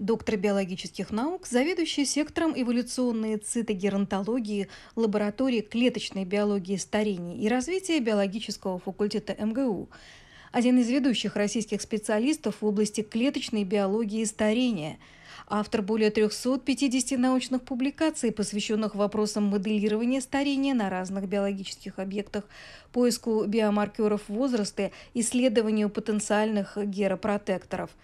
доктор биологических наук, заведующий сектором эволюционной цитогеронтологии лаборатории клеточной биологии старения и развития биологического факультета МГУ, один из ведущих российских специалистов в области клеточной биологии старения, автор более 350 научных публикаций, посвященных вопросам моделирования старения на разных биологических объектах, поиску биомаркеров возраста, исследованию потенциальных геропротекторов –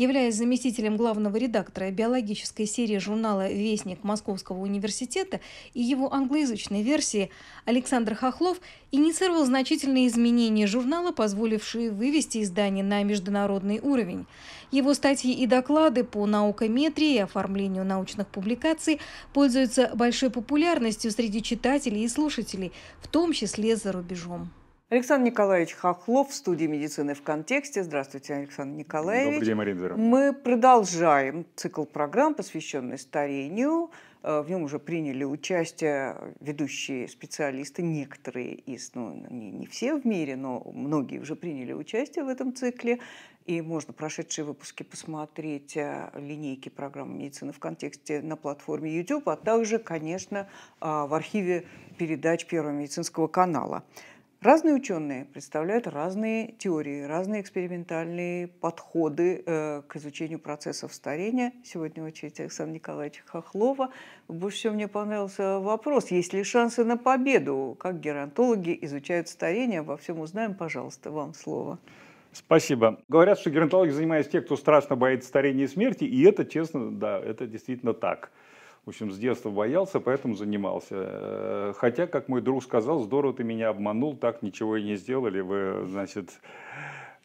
Являясь заместителем главного редактора биологической серии журнала «Вестник Московского университета» и его англоязычной версии, Александр Хохлов инициировал значительные изменения журнала, позволившие вывести издание на международный уровень. Его статьи и доклады по наукометрии и оформлению научных публикаций пользуются большой популярностью среди читателей и слушателей, в том числе за рубежом. Александр Николаевич Хохлов в студии медицины в контексте. Здравствуйте, Александр Николаевич. Добрый день, Марина Здоровна. Мы продолжаем цикл программ, посвященный старению. Э, в нем уже приняли участие ведущие специалисты, некоторые из, ну, не, не все в мире, но многие уже приняли участие в этом цикле. И можно прошедшие выпуски посмотреть э, линейки программы «Медицина в контексте» на платформе YouTube, а также, конечно, э, в архиве передач Первого медицинского канала. Разные ученые представляют разные теории, разные экспериментальные подходы э, к изучению процессов старения. Сегодня очередь Александр Николаевич Хохлова. Больше всего мне понравился вопрос, есть ли шансы на победу? Как геронтологи изучают старение? Во всем узнаем, пожалуйста, вам слово. Спасибо. Говорят, что геронтологи занимаются те, кто страшно боится старения и смерти, и это, честно, да, это действительно так. В общем, с детства боялся, поэтому занимался. Э, хотя, как мой друг сказал, здорово ты меня обманул, так ничего и не сделали. Вы, значит,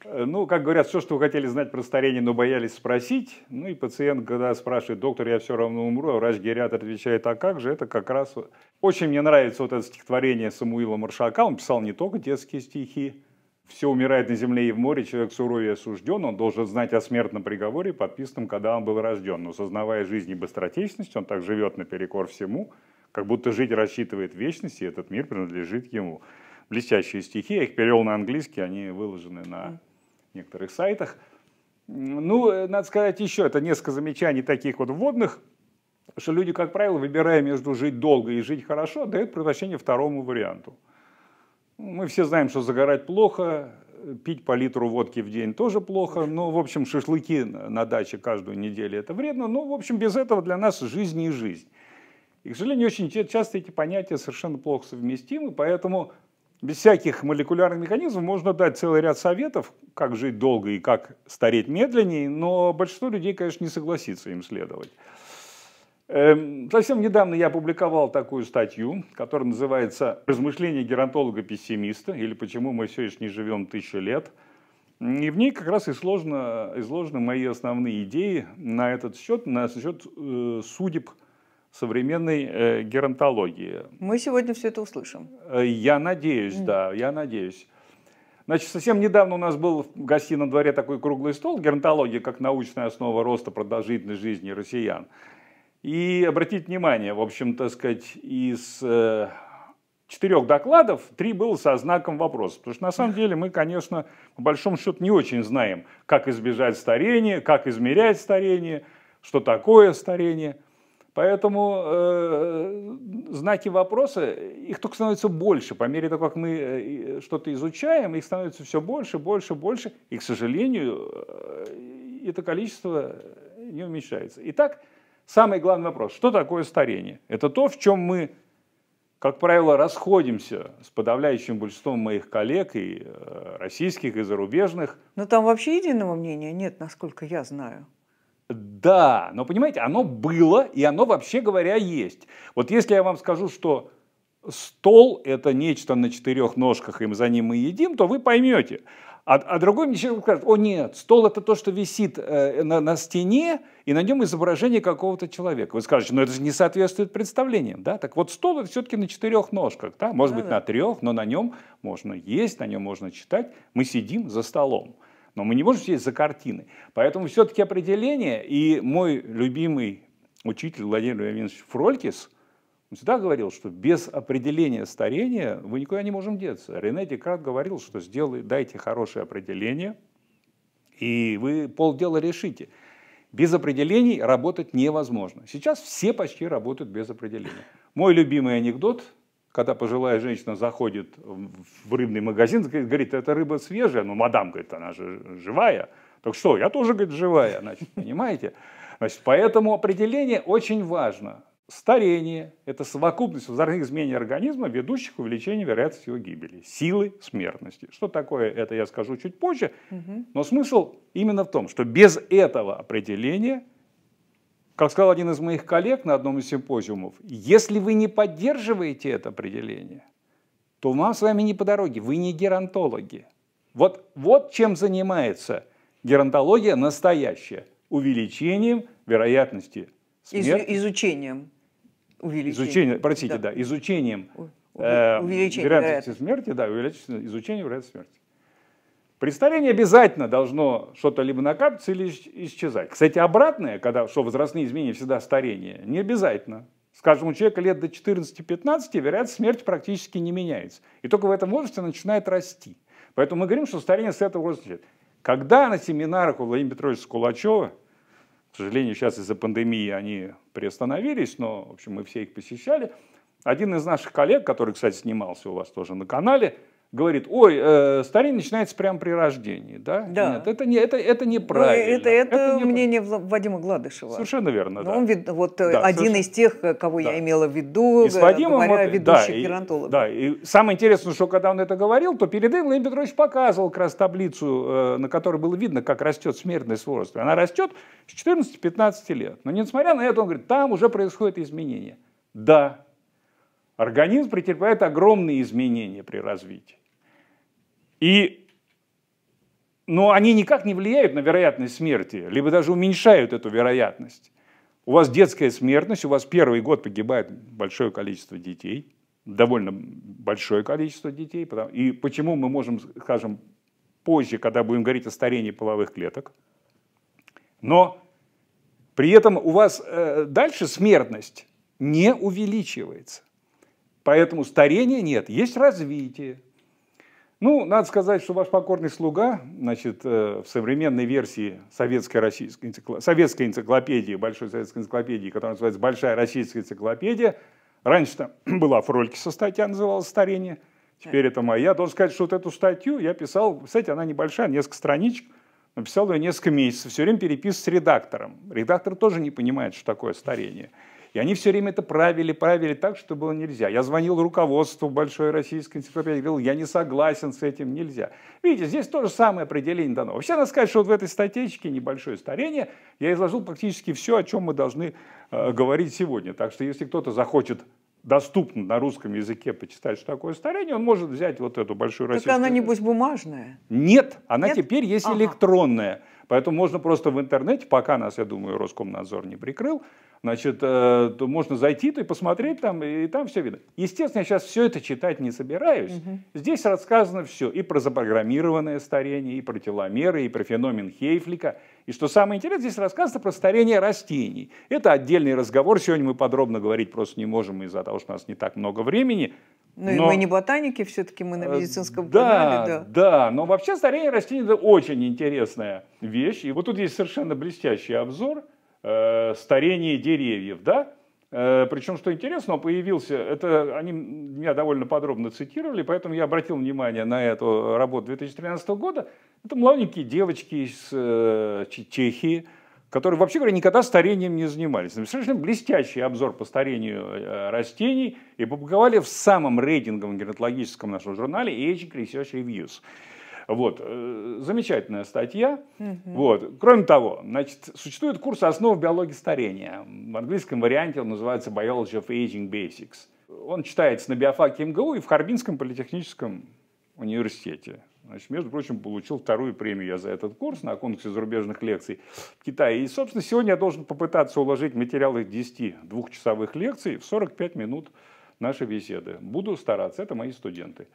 э, ну, как говорят, все, что вы хотели знать про старение, но боялись спросить. Ну и пациент, когда спрашивает, доктор, я все равно умру, а врач-гериатр отвечает, а как же, это как раз... Очень мне нравится вот это стихотворение Самуила Маршака, он писал не только детские стихи, все умирает на земле и в море, человек суровее осужден, он должен знать о смертном приговоре, подписанном, когда он был рожден. Но сознавая жизнь и быстротечность, он так живет наперекор всему, как будто жить рассчитывает вечность, и этот мир принадлежит ему. Блестящие стихи, я их перевел на английский, они выложены на некоторых сайтах. Ну, э, надо сказать еще, это несколько замечаний таких вот вводных, что люди, как правило, выбирая между жить долго и жить хорошо, дают предпочтение второму варианту – мы все знаем, что загорать плохо, пить по литру водки в день тоже плохо. Но ну, в общем, шашлыки на даче каждую неделю это вредно. Но, ну, в общем, без этого для нас жизнь не жизнь. И, к сожалению, очень часто эти понятия совершенно плохо совместимы, поэтому без всяких молекулярных механизмов можно дать целый ряд советов, как жить долго и как стареть медленнее, но большинство людей, конечно, не согласится им следовать. Эм, совсем недавно я опубликовал такую статью, которая называется «Размышления геронтолога-пессимиста» или «Почему мы все еще не живем тысячу лет». И в ней как раз и сложно, изложены мои основные идеи на этот счет, на счет э, судеб современной э, геронтологии. Мы сегодня все это услышим. Э, я надеюсь, mm. да, я надеюсь. Значит, совсем недавно у нас был в гостином дворе такой круглый стол «Геронтология как научная основа роста продолжительной жизни россиян». И обратить внимание, в общем, так сказать, из э, четырех докладов три было со знаком вопроса. Потому что на самом деле мы, конечно, по большому счету не очень знаем, как избежать старения, как измерять старение, что такое старение. Поэтому э, знаки вопроса, их только становится больше. По мере того, как мы э, что-то изучаем, их становится все больше, больше, больше. И, к сожалению, э, это количество не уменьшается. Итак, Самый главный вопрос, что такое старение? Это то, в чем мы, как правило, расходимся с подавляющим большинством моих коллег, и э, российских, и зарубежных. Но там вообще единого мнения нет, насколько я знаю. Да, но понимаете, оно было, и оно, вообще говоря, есть. Вот если я вам скажу, что стол – это нечто на четырех ножках, и мы за ним мы едим, то вы поймете. А, а другой мне человек скажет, о нет, стол это то, что висит э, на, на стене, и на нем изображение какого-то человека. Вы скажете, ну это же не соответствует представлениям, да? Так вот стол это все-таки на четырех ножках, да? Может да, ну быть да. на трех, но на нем можно есть, на нем можно читать. Мы сидим за столом, но мы не можем сидеть за картиной. Поэтому все-таки определение, и мой любимый учитель Владимир Владимирович Фролькис – он всегда говорил, что без определения старения мы никуда не можем деться. Рене Декарт говорил, что сделай, дайте хорошее определение, и вы полдела решите. Без определений работать невозможно. Сейчас все почти работают без определения. Мой любимый анекдот, когда пожилая женщина заходит в рыбный магазин, говорит, это рыба свежая, ну, мадам, говорит, она же живая. Так что, я тоже, говорит, живая, значит, понимаете? Значит, поэтому определение очень важно. Старение – это совокупность возрастных изменений организма, ведущих к увеличению вероятности его гибели, силы смертности. Что такое это, я скажу чуть позже. Угу. Но смысл именно в том, что без этого определения, как сказал один из моих коллег на одном из симпозиумов, если вы не поддерживаете это определение, то вам с вами не по дороге, вы не геронтологи. Вот, вот чем занимается геронтология настоящая – увеличением вероятности смерти. Из, изучением. Увеличение. Изучение, простите, да, да изучением э, вероятности смерти, да, увеличится изучение вероятности смерти. При обязательно должно что-то либо накапливаться или исчезать. Кстати, обратное, когда что возрастные изменения всегда старение, не обязательно. Скажем, у человека лет до 14-15 вероятность смерти практически не меняется. И только в этом возрасте начинает расти. Поэтому мы говорим, что старение с этого возраста лет. Когда на семинарах у Владимира Петровича Скулачева к сожалению, сейчас из-за пандемии они приостановились, но, в общем, мы все их посещали. Один из наших коллег, который, кстати, снимался у вас тоже на канале – говорит, ой, э, старение начинается прямо при рождении, да? Да. Нет, это, не, это, это неправильно. Ну, это, это, это не... мнение Вадима Гладышева. Совершенно верно, ну, да. Он вид... вот э, да, один совершенно... из тех, э, кого да. я имела в виду, и с э, Вадимом, говоря, вот, ведущих да, геронтологов. Да, и самое интересное, что когда он это говорил, то перед этим Владимир Петрович показывал как раз таблицу, на которой было видно, как растет смертность возраста. Она растет с 14-15 лет. Но несмотря на это, он говорит, там уже происходят изменения. Да, организм претерпевает огромные изменения при развитии. И, но ну, они никак не влияют на вероятность смерти, либо даже уменьшают эту вероятность. У вас детская смертность, у вас первый год погибает большое количество детей, довольно большое количество детей. И почему мы можем, скажем, позже, когда будем говорить о старении половых клеток, но при этом у вас э, дальше смертность не увеличивается. Поэтому старения нет, есть развитие. Ну, надо сказать, что ваш покорный слуга, значит, э, в современной версии советской, российской энцикло... советской энциклопедии, большой советской энциклопедии, которая называется «Большая российская энциклопедия», раньше там была Фролькиса статья, называлась «Старение», теперь это моя. Я должен сказать, что вот эту статью я писал, кстати, она небольшая, несколько страничек, Написал писал ее несколько месяцев, все время переписывал с редактором. Редактор тоже не понимает, что такое старение. И они все время это правили, правили так, что было нельзя. Я звонил руководству Большой Российской энциклопедии, говорил, я не согласен с этим, нельзя. Видите, здесь тоже самое определение дано. Вообще, надо сказать, что вот в этой статейке небольшое старение, я изложил практически все, о чем мы должны э, говорить сегодня. Так что, если кто-то захочет доступно на русском языке почитать, что такое старение, он может взять вот эту большую так российскую... Так она, небось, бумажная? Нет, она Нет? теперь есть ага. электронная. Поэтому можно просто в интернете, пока нас, я думаю, Роскомнадзор не прикрыл, значит, э, то можно зайти -то и посмотреть там, и там все видно. Естественно, я сейчас все это читать не собираюсь. Угу. Здесь рассказано все и про запрограммированное старение, и про теломеры, и про феномен Хейфлика. И что самое интересное, здесь рассказано про старение растений. Это отдельный разговор, сегодня мы подробно говорить просто не можем из-за того, что у нас не так много времени. Ну и мы не ботаники, все-таки мы на э, медицинском канале. Да, да, но вообще старение растений – это очень интересная вещь. И вот тут есть совершенно блестящий обзор э, старения деревьев, да? Э, причем, что интересно, появился, это они меня довольно подробно цитировали, поэтому я обратил внимание на эту работу 2013 года. Это маленькие девочки из э, Чехии, которые, вообще говоря, никогда старением не занимались. Совершенно блестящий обзор по старению э, растений и публиковали в самом рейтинговом генетологическом нашем журнале Aging Research Reviews. Вот, э, замечательная статья. Угу. Вот. Кроме того, значит, существует курс основ биологии старения. В английском варианте он называется Biology of Aging Basics. Он читается на биофаке МГУ и в Харбинском политехническом университете. Значит, между прочим, получил вторую премию я за этот курс на конкурсе зарубежных лекций в Китае. И, собственно, сегодня я должен попытаться уложить материалы 10 двухчасовых лекций в 45 минут нашей беседы. Буду стараться, это мои студенты.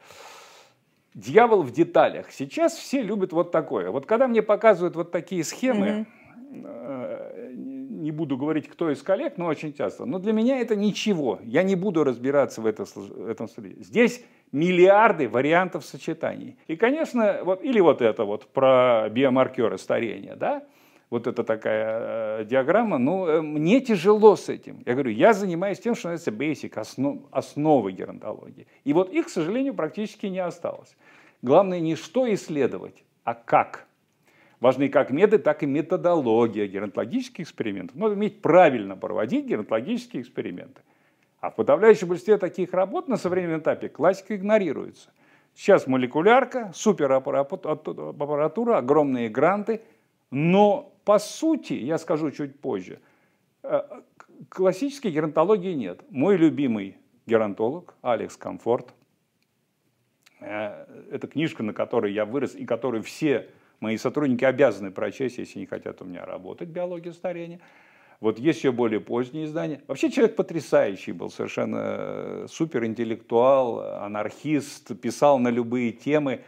Дьявол в деталях. Сейчас все любят вот такое. Вот когда мне показывают вот такие схемы, mm-hmm. не буду говорить, кто из коллег, но очень часто. Но для меня это ничего. Я не буду разбираться в этом. этом. Здесь миллиарды вариантов сочетаний. И, конечно, вот, или вот это вот про биомаркеры старения, да, вот это такая э, диаграмма, ну, э, мне тяжело с этим. Я говорю, я занимаюсь тем, что называется basic, основ, основы геронтологии. И вот их, к сожалению, практически не осталось. Главное не что исследовать, а как. Важны как методы, так и методология геронтологических экспериментов. Надо уметь правильно проводить геронтологические эксперименты. А в подавляющем большинстве таких работ на современном этапе классика игнорируется. Сейчас молекулярка, супераппаратура, огромные гранты, но по сути, я скажу чуть позже, э, классической геронтологии нет. Мой любимый геронтолог Алекс Комфорт, э, это книжка, на которой я вырос и которую все мои сотрудники обязаны прочесть, если не хотят у меня работать, биология старения – вот есть еще более поздние издания. Вообще человек потрясающий был, совершенно э, суперинтеллектуал, анархист, писал на любые темы,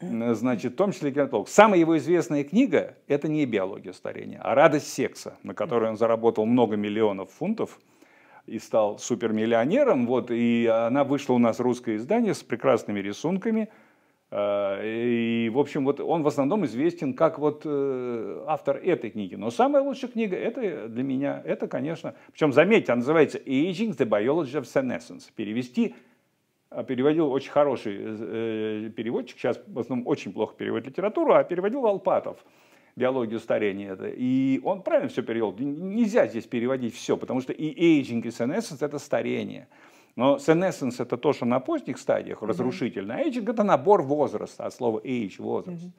значит, в том числе генетолог. Самая его известная книга – это не биология старения, а радость секса, на которой он заработал много миллионов фунтов и стал супермиллионером. Вот, и она вышла у нас, русское издание, с прекрасными рисунками – Э, и, в общем, вот он в основном известен как вот э, автор этой книги. Но самая лучшая книга это для меня, это, конечно, причем, заметьте, она называется «Aging the Biology of Senescence». Перевести э, переводил очень хороший переводчик, сейчас в основном очень плохо переводит литературу, а переводил Алпатов биологию старения. Это. И он правильно все перевел. Нельзя здесь переводить все, потому что и aging, и senescence – это старение. Но senescence — это то, что на поздних стадиях mm-hmm. разрушительно. А aging — это набор возраста от слова age — возраст. Mm-hmm.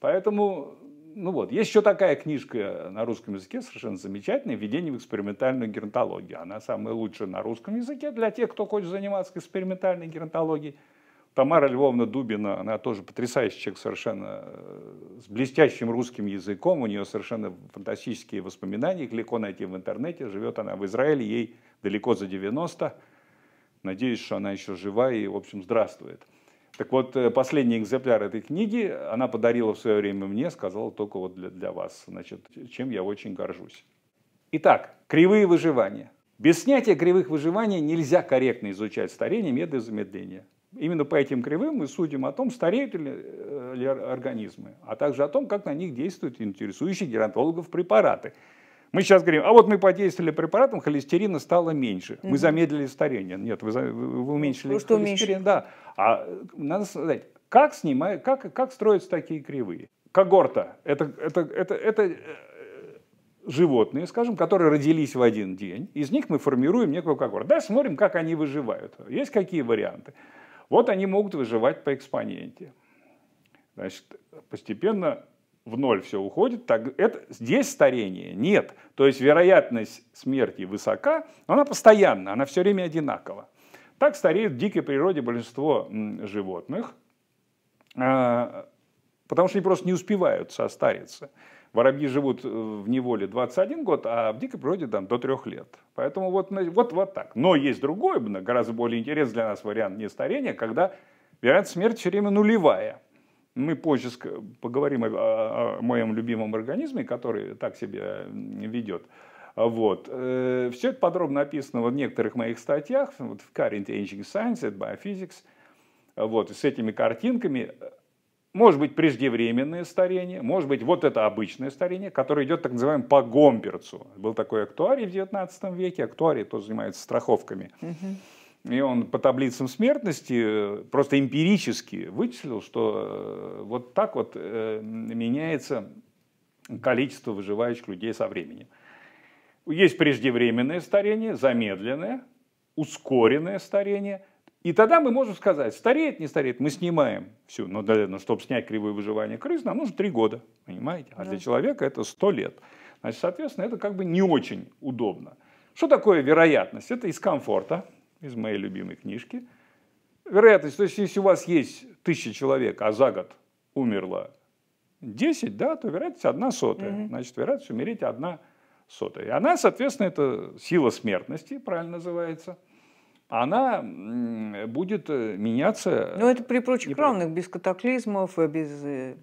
Поэтому, ну вот, есть еще такая книжка на русском языке, совершенно замечательная, «Введение в экспериментальную геронтологию». Она самая лучшая на русском языке для тех, кто хочет заниматься экспериментальной геронтологией. Тамара Львовна Дубина, она тоже потрясающий человек совершенно, э, с блестящим русским языком, у нее совершенно фантастические воспоминания, их легко найти в интернете, живет она в Израиле, ей далеко за 90, Надеюсь, что она еще жива и, в общем, здравствует. Так вот, э, последний экземпляр этой книги она подарила в свое время мне, сказала только вот для, для вас, значит, чем я очень горжусь. Итак, кривые выживания. Без снятия кривых выживания нельзя корректно изучать старение, методы замедления. Именно по этим кривым мы судим о том, стареют ли, э, ли организмы, а также о том, как на них действуют интересующие геронтологов препараты – мы сейчас говорим, а вот мы подействовали препаратом, холестерина стало меньше. Мы замедлили старение. Нет, вы, вы уменьшили Просто холестерин. Уменьшили. Да. А э, надо сказать, как, снимают, как, как строятся такие кривые? Когорта. Это, это, это, это э, животные, скажем, которые родились в один день. Из них мы формируем некую когорту. Да, смотрим, как они выживают. Есть какие варианты? Вот они могут выживать по экспоненте. Значит, постепенно в ноль все уходит, так это, здесь старение нет. То есть вероятность смерти высока, но она постоянна, она все время одинакова. Так стареют в дикой природе большинство животных, а, потому что они просто не успевают состариться. Воробьи живут э, в неволе 21 год, а в дикой природе там, до 3 лет. Поэтому вот, вот, вот так. Но есть другой, гораздо более интересный для нас вариант не старения, когда вероятность смерти все время нулевая – мы позже поговорим о, о, о моем любимом организме, который так себя ведет. Вот. Э, Все это подробно описано в некоторых моих статьях, вот в Current Aging Science, at Biophysics. Вот, с этими картинками может быть преждевременное старение, может быть вот это обычное старение, которое идет так называемым по Гомперцу. Был такой актуарий в XIX веке, актуарий тоже занимается страховками. Угу. И он по таблицам смертности э, просто эмпирически вычислил, что э, вот так вот э, меняется количество выживающих людей со временем. Есть преждевременное старение, замедленное, ускоренное старение. И тогда мы можем сказать, стареет, не стареет, мы снимаем всю. Но, для, ну, чтобы снять кривое выживание крыс, нам нужно три года, понимаете? А да. для человека это сто лет. Значит, соответственно, это как бы не очень удобно. Что такое вероятность? Это из комфорта из моей любимой книжки. Вероятность, то есть если у вас есть тысяча человек, а за год умерло 10, да, то вероятность одна сотая. Угу. Значит, вероятность умереть одна сотая. И она, соответственно, это сила смертности, правильно называется. Она будет э, меняться... Но ну, это при прочих равных, без катаклизмов, без... Э,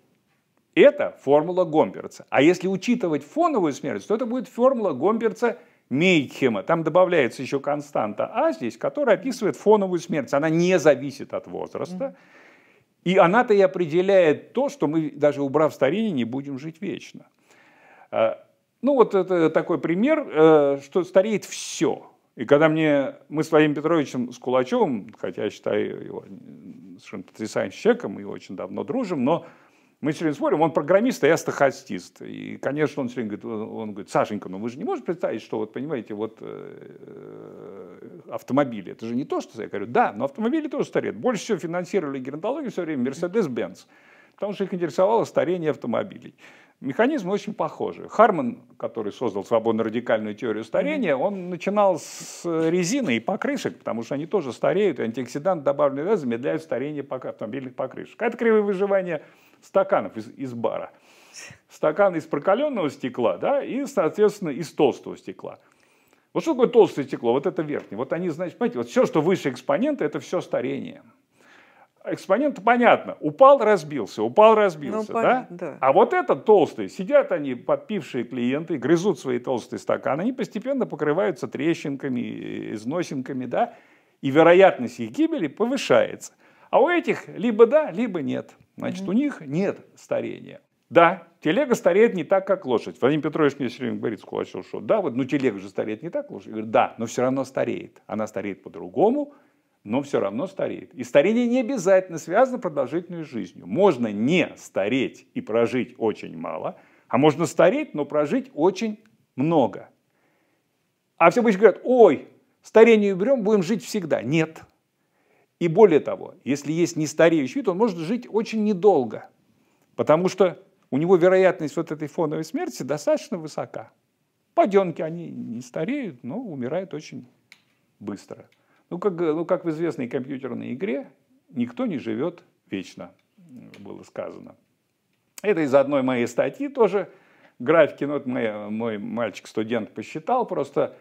это формула Гомперца. А если учитывать фоновую смертность, то это будет формула Гомперца – Мейхема. Там добавляется еще константа А здесь, которая описывает фоновую смерть. Она не зависит от возраста. И она-то и определяет то, что мы, даже убрав старение, не будем жить вечно. А, ну, вот это такой пример, э, что стареет все. И когда мне, мы с Владимиром Петровичем с Кулачевым, хотя я считаю его совершенно потрясающим человеком, мы его очень давно дружим, но мы все время спорим, он программист, а я стахастист. И, конечно, он все время говорит, он говорит, Сашенька, ну вы же не можете представить, что вот, понимаете, вот э, э, автомобили, это же не то, что я говорю, да, но автомобили тоже стареют. Больше всего финансировали геронтологию все время Mercedes-Benz, потому что их интересовало старение автомобилей. Механизмы очень похожи. Харман, который создал свободно-радикальную теорию старения, он начинал с резины и покрышек, потому что они тоже стареют, и антиоксидант, добавленный да, замедляет старение автомобильных покрышек. Это кривое выживание – стаканов из, из бара. Стакан из прокаленного стекла, да, и, соответственно, из толстого стекла. Вот что такое толстое стекло? Вот это верхнее. Вот они, значит, понимаете, вот все, что выше экспонента, это все старение. Экспонент, понятно, упал, разбился, упал, разбился, ну, да? да? А вот это толстые, сидят они, подпившие клиенты, грызут свои толстые стаканы, они постепенно покрываются трещинками, износинками, да? И вероятность их гибели повышается. А у этих либо да, либо нет. Значит, у них нет старения. Да, телега стареет не так, как лошадь. Владимир Петрович мне все время говорит с что да, вот, ну телега же стареет не так, лошадь. Я говорю, да, но все равно стареет. Она стареет по-другому, но все равно стареет. И старение не обязательно связано с продолжительной жизнью. Можно не стареть и прожить очень мало, а можно стареть, но прожить очень много. А все обычно говорят, ой, старение уберем, будем жить всегда. Нет, и более того, если есть нестареющий вид, он может жить очень недолго, потому что у него вероятность вот этой фоновой смерти достаточно высока. Паденки, они не стареют, но умирают очень быстро. Ну как, ну, как в известной компьютерной игре, никто не живет вечно, было сказано. Это из одной моей статьи тоже графики, ну, вот мой, мой мальчик-студент посчитал просто.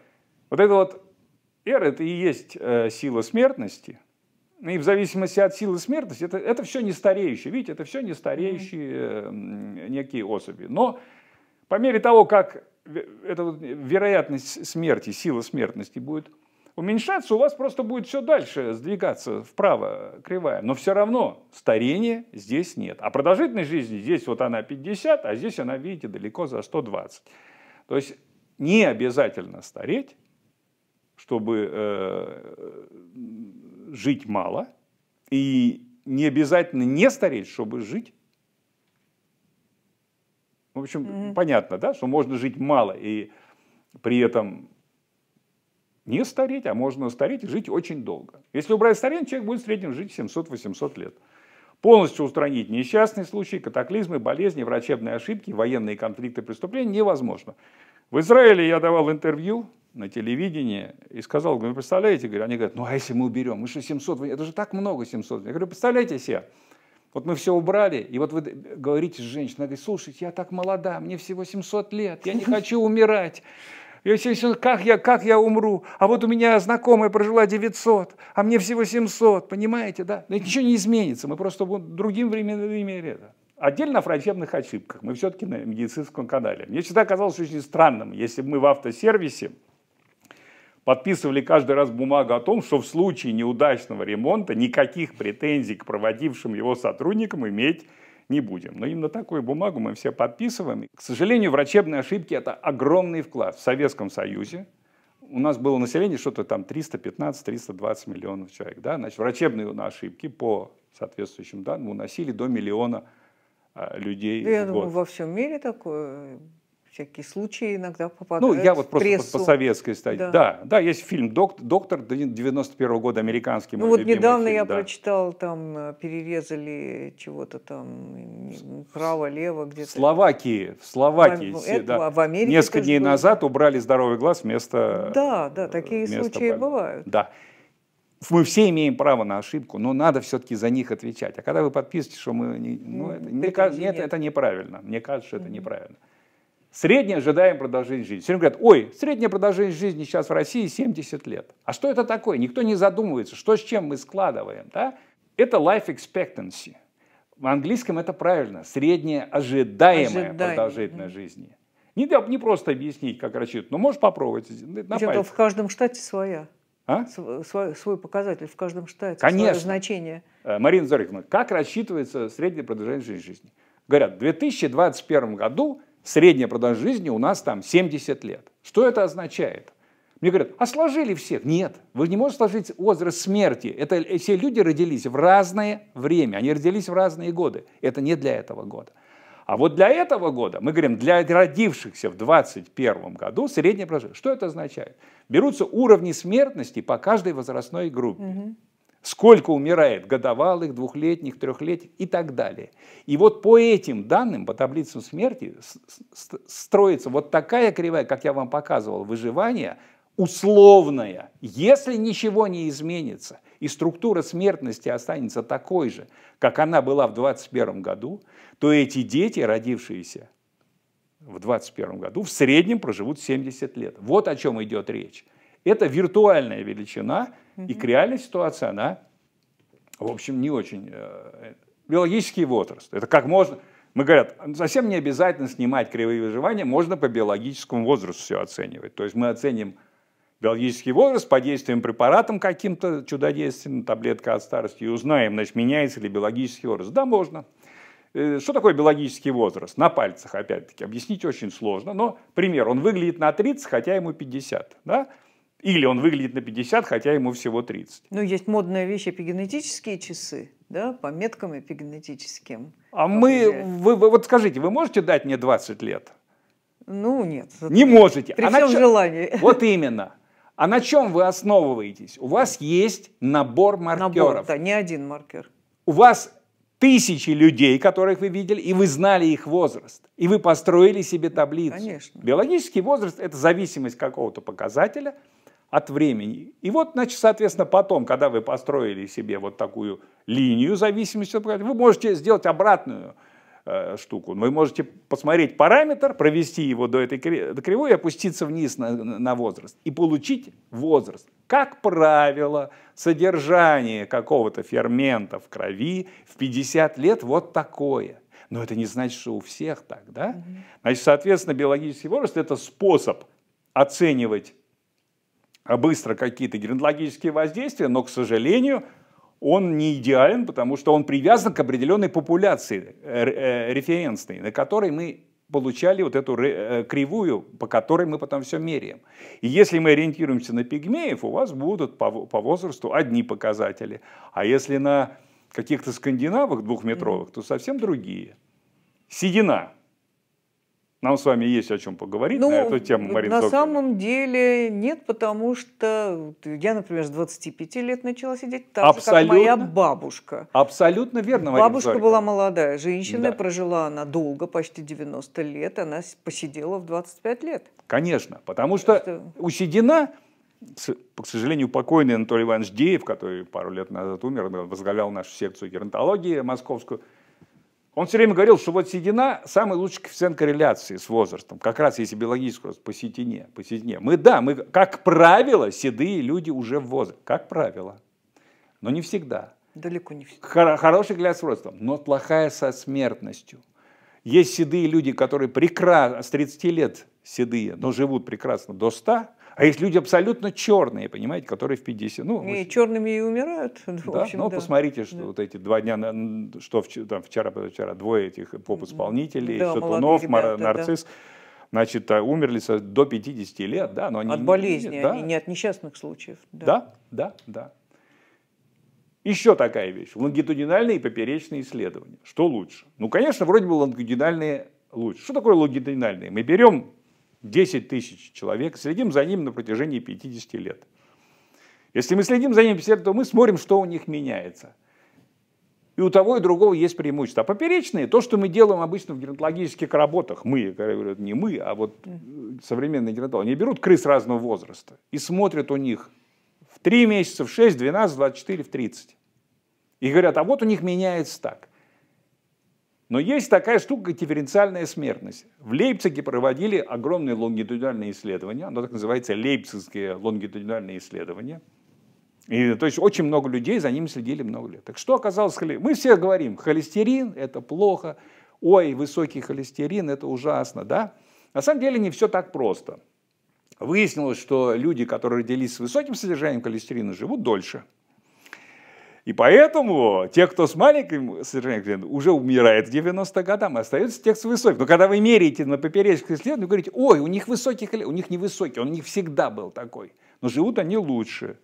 Вот это вот R – это и есть э, сила смертности – ну, и в зависимости от силы смертности, это, это все не стареющие, видите, это все не стареющие эм, некие особи. Но по мере того, как эта вот вероятность смерти, сила смертности будет уменьшаться, у вас просто будет все дальше сдвигаться вправо кривая. Но все равно старения здесь нет. А продолжительность жизни здесь вот она 50, а здесь она, видите, далеко за 120. То есть не обязательно стареть, чтобы э, э, жить мало, и не обязательно не стареть, чтобы жить. В общем, mm-hmm. понятно, да, что можно жить мало и при этом не стареть, а можно стареть и жить очень долго. Если убрать старение, человек будет в среднем жить 700-800 лет. Полностью устранить несчастные случаи, катаклизмы, болезни, врачебные ошибки, военные конфликты, преступления невозможно. В Израиле я давал интервью на телевидении и сказал, вы «Ну, представляете, они говорят, ну а если мы уберем, мы же 700, это же так много 700. Я говорю, представляете себе, вот мы все убрали, и вот вы говорите с женщиной, она говорит, слушайте, я так молода, мне всего 700 лет, я не хочу умирать. я Как я, как я умру? А вот у меня знакомая прожила 900, а мне всего 700, понимаете, да? Но ничего не изменится, мы просто другим временным мере это. Отдельно о врачебных ошибках. Мы все-таки на медицинском канале. Мне всегда казалось очень странным, если бы мы в автосервисе подписывали каждый раз бумагу о том, что в случае неудачного ремонта никаких претензий к проводившим его сотрудникам иметь не будем. Но именно такую бумагу мы все подписываем. К сожалению, врачебные ошибки – это огромный вклад. В Советском Союзе у нас было население что-то там 315-320 миллионов человек. Да? Значит, врачебные ошибки по соответствующим данным уносили до миллиона а, людей. я в год. думаю, во всем мире такое всякие случаи иногда попадают Ну, я вот просто по, по советской статье. Да. да, да, есть фильм «Доктор», 91 года, американский. Ну, вот недавно фильм, я да. прочитал, там э, перерезали чего-то там э, право-лево где-то. Словакии, в Словакии. В, все, это, да. в Америке Несколько дней было. назад убрали здоровый глаз вместо... Да, да, э, такие случаи больного. бывают. Да. Мы все имеем право на ошибку, но надо все-таки за них отвечать. А когда вы подписываете, что мы... Не, ну, это, мне, ну, нет. это неправильно. Мне кажется, что это неправильно. Средняя ожидаемая продолжительность жизни. Все время говорят, ой, средняя продолжительность жизни сейчас в России 70 лет. А что это такое? Никто не задумывается, что с чем мы складываем. Да? Это life expectancy. В английском это правильно. Средняя ожидаемая Ожидаем. продолжительность жизни. Не, не просто объяснить, как рассчитывать, но можешь попробовать. Э, Причем в каждом штате своя. А? Свой, свой показатель в каждом штате, Конечно. свое значение. Э, Марина Зориковна, как рассчитывается средняя продолжительность жизни? Говорят, в 2021 году Средняя продолжительность жизни у нас там 70 лет. Что это означает? Мне говорят, а сложили всех? Нет, вы не можете сложить возраст смерти. Это все люди родились в разное время, они родились в разные годы. Это не для этого года. А вот для этого года, мы говорим, для родившихся в 2021 году средняя продолжительность. Что это означает? Берутся уровни смертности по каждой возрастной группе. Угу сколько умирает годовалых, двухлетних, трехлетних и так далее. И вот по этим данным, по таблицам смерти, строится вот такая кривая, как я вам показывал, выживание условная. Если ничего не изменится, и структура смертности останется такой же, как она была в 2021 году, то эти дети, родившиеся в 2021 году, в среднем проживут 70 лет. Вот о чем идет речь. Это виртуальная величина, угу. и к реальной ситуации она, в общем, не очень... Э, э, биологический возраст. Это как можно... Мы говорят, совсем не обязательно снимать кривые выживания, можно по биологическому возрасту все оценивать. То есть мы оценим биологический возраст по действиям препаратом каким-то чудодейственным, таблетка от старости, и узнаем, значит, меняется ли биологический возраст. Да, можно. Э, что такое биологический возраст? На пальцах, опять-таки, объяснить очень сложно, но пример, он выглядит на 30, хотя ему 50, да? Или он выглядит на 50, хотя ему всего 30. Ну, есть модная вещь эпигенетические часы, да, по меткам эпигенетическим. А мы, вы, вы, вот скажите, вы можете дать мне 20 лет? Ну, нет. Не это... можете. При а всем на... желании. Вот именно. А на чем вы основываетесь? У вас есть набор маркеров. Набор, да, не один маркер. У вас тысячи людей, которых вы видели, и вы знали их возраст, и вы построили себе таблицу. Конечно. Биологический возраст – это зависимость какого-то показателя – от времени. И вот, значит, соответственно, потом, когда вы построили себе вот такую линию зависимости, вы можете сделать обратную э, штуку. Вы можете посмотреть параметр, провести его до этой кривой, опуститься вниз на, на возраст и получить возраст. Как правило, содержание какого-то фермента в крови в 50 лет вот такое. Но это не значит, что у всех так, да? Значит, соответственно, биологический возраст – это способ оценивать а быстро какие-то геронтологические воздействия, но, к сожалению, он не идеален, потому что он привязан к определенной популяции э, э, референсной, на которой мы получали вот эту э, кривую, по которой мы потом все меряем. И если мы ориентируемся на пигмеев, у вас будут по, по возрасту одни показатели. А если на каких-то скандинавах двухметровых, то совсем другие. Седина. Нам с вами есть о чем поговорить ну, на эту тему, Марина На самом деле нет, потому что я, например, с 25 лет начала сидеть так Абсолютно. же, как моя бабушка. Абсолютно верно, Марина Бабушка Зорькова. была молодая женщина, да. прожила она долго, почти 90 лет, она посидела в 25 лет. Конечно, потому что, что... у Седина к сожалению, покойный Анатолий Иванович Деев, который пару лет назад умер, возглавлял нашу секцию геронтологии московскую, он все время говорил, что вот седина – самый лучший коэффициент корреляции с возрастом, как раз если биологический рост по седине. По седине. Мы, да, мы, как правило, седые люди уже в возрасте, как правило, но не всегда. Далеко не всегда. Хор- хороший корреляция с возрастом, но плохая со смертностью. Есть седые люди, которые прекрасно, с 30 лет седые, но живут прекрасно до 100, а есть люди абсолютно черные, понимаете, которые в 50. Ну, и мы... черными и умирают. Да, общем, но ну, да. посмотрите, что да. вот эти два дня, что там, вчера, позавчера, двое этих поп-исполнителей, да, Шатунов, ребята, Нарцисс. Да значит, а, умерли до 50 лет, да, но они... От болезни, не, да. они не от несчастных случаев. Да. да, да, да. Еще такая вещь. Лонгитудинальные и поперечные исследования. Что лучше? Ну, конечно, вроде бы лонгитудинальные лучше. Что такое лонгитудинальные? Мы берем 10 тысяч человек, следим за ним на протяжении 50 лет. Если мы следим за ним 50 то мы смотрим, что у них меняется. И у того и другого есть преимущество. А поперечные, то, что мы делаем обычно в геронтологических работах, мы, говорят, не мы, а вот э, современные геронтологи, они берут крыс разного возраста и смотрят у них в 3 месяца, в 6, 12, 24, в 30. И говорят, а вот у них меняется так. Но есть такая штука, как дифференциальная смертность. В Лейпциге проводили огромные лонгитудинальные исследования, оно так называется лейпцигские лонгитудинальные исследования. И, то есть очень много людей, за ними следили много лет. Так что оказалось, мы все говорим, холестерин – это плохо, ой, высокий холестерин – это ужасно, да? На самом деле не все так просто. Выяснилось, что люди, которые родились с высоким содержанием холестерина, живут дольше – и поэтому те, кто с маленьким содержанием уже умирает к 90 годам, а остаются те, кто с высоким. Но когда вы меряете на поперечных исследований, вы говорите, ой, у них высокий холестерин, у них невысокий, он не всегда был такой. Но живут они лучше.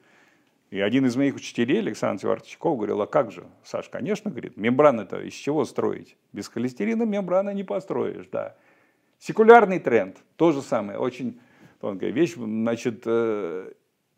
И один из моих учителей, Александр Севартичков, говорил, а как же, Саш, конечно, говорит, мембраны-то из чего строить? Без холестерина мембраны не построишь, да. Секулярный тренд, то же самое, очень тонкая вещь, значит, э,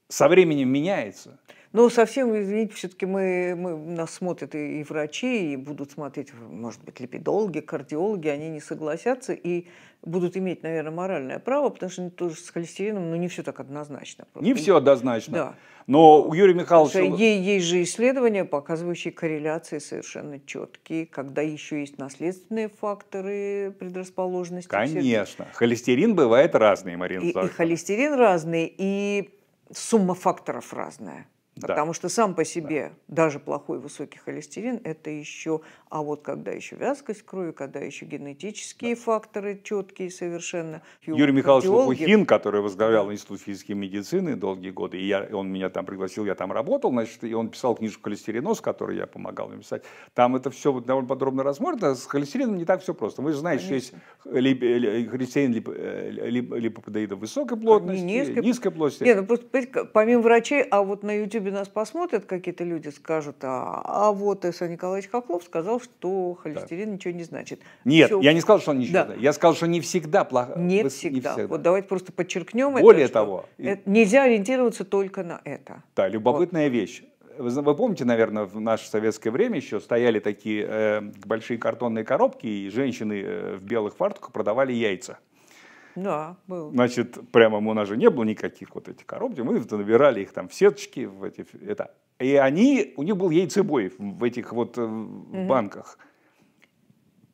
со временем меняется. Но ну, совсем, извините, все-таки мы, мы, нас смотрят и, и врачи, и будут смотреть, может быть, липидологи, кардиологи, они не согласятся и будут иметь, наверное, моральное право, потому что тоже с холестерином, ну, не все так однозначно. Просто. Не все однозначно. Да. Но у Юрия Михайловича... Ей, есть же исследования, показывающие корреляции совершенно четкие, когда еще есть наследственные факторы предрасположенности. Конечно. Холестерин бывает разный, Марина и, и холестерин разный, и сумма факторов разная. Да. Потому что сам по себе да. даже плохой высокий холестерин это еще, а вот когда еще вязкость крови, когда еще генетические да. факторы четкие совершенно. Юрий Михайлович Лопухин, который возглавлял Институт физической медицины долгие годы, и я, он меня там пригласил, я там работал, значит, и он писал книжку «Холестериноз», которую я помогал ему писать. Там это все довольно подробно разморено. С холестерином не так все просто. Вы же знаете, что есть э, э, холестерин лип, э, лип, высокой плотности, низкой, низкой плотности. Нет, ну просто помимо врачей, а вот на YouTube Ютубе нас посмотрят какие-то люди, скажут, а, а вот Иса Николаевич Коклов сказал, что холестерин да. ничего не значит. Нет, Все. я не сказал, что он ничего да. Я сказал, что не всегда плохо. Не, Вы... всегда. не всегда. Вот давайте просто подчеркнем Более это. Более того. Это, нельзя ориентироваться только на это. Да, любопытная вот. вещь вы, помните, наверное, в наше советское время еще стояли такие э, большие картонные коробки, и женщины э, в белых фартуках продавали яйца. Да, был. Значит, прямо у нас же не было никаких вот этих коробок, мы набирали их там в сеточки, в эти, это. И они, у них был яйцебой в этих вот угу. банках.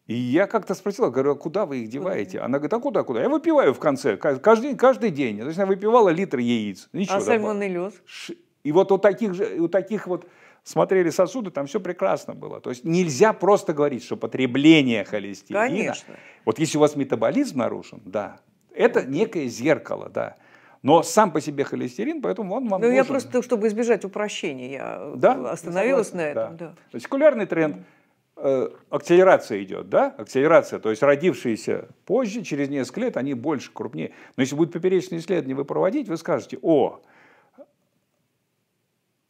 И я как-то спросила, говорю, а куда вы их деваете? Она говорит, а куда, куда? Я выпиваю в конце, каждый, каждый день. То есть она выпивала литр яиц. Ничего а сальмон и лед? И вот у таких, же, у таких вот смотрели сосуды, там все прекрасно было. То есть нельзя просто говорить, что потребление холестерина... Конечно. Вот если у вас метаболизм нарушен, да, это некое зеркало, да. Но сам по себе холестерин, поэтому он вам Ну, я просто, чтобы избежать упрощения, я э, да? остановилась на этом. Да. Да. Секулярный тренд э, акселерация идет, да, акселерация, то есть родившиеся позже, через несколько лет, они больше, крупнее. Но если будет поперечные исследования вы проводить, вы скажете, о,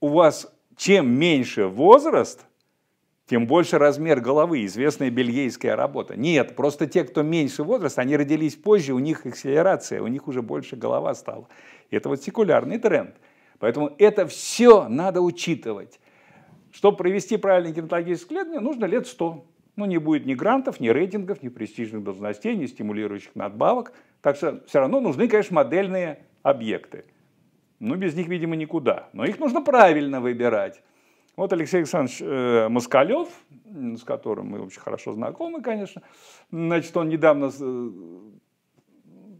у вас чем меньше возраст, тем больше размер головы, известная бельгийская работа. Нет, просто те, кто меньше возраст, они родились позже, у них акселерация, у них уже больше голова стала. Это вот секулярный тренд. Поэтому это все надо учитывать. Чтобы провести правильные генетологические исследования, нужно лет 100. Ну, не будет ни грантов, ни рейтингов, ни престижных должностей, ни стимулирующих надбавок. Так что все равно нужны, конечно, модельные объекты. Ну, без них, видимо, никуда. Но их нужно правильно выбирать. Вот Алексей Александрович э, Москалев, с которым мы очень хорошо знакомы, конечно, значит, он недавно э,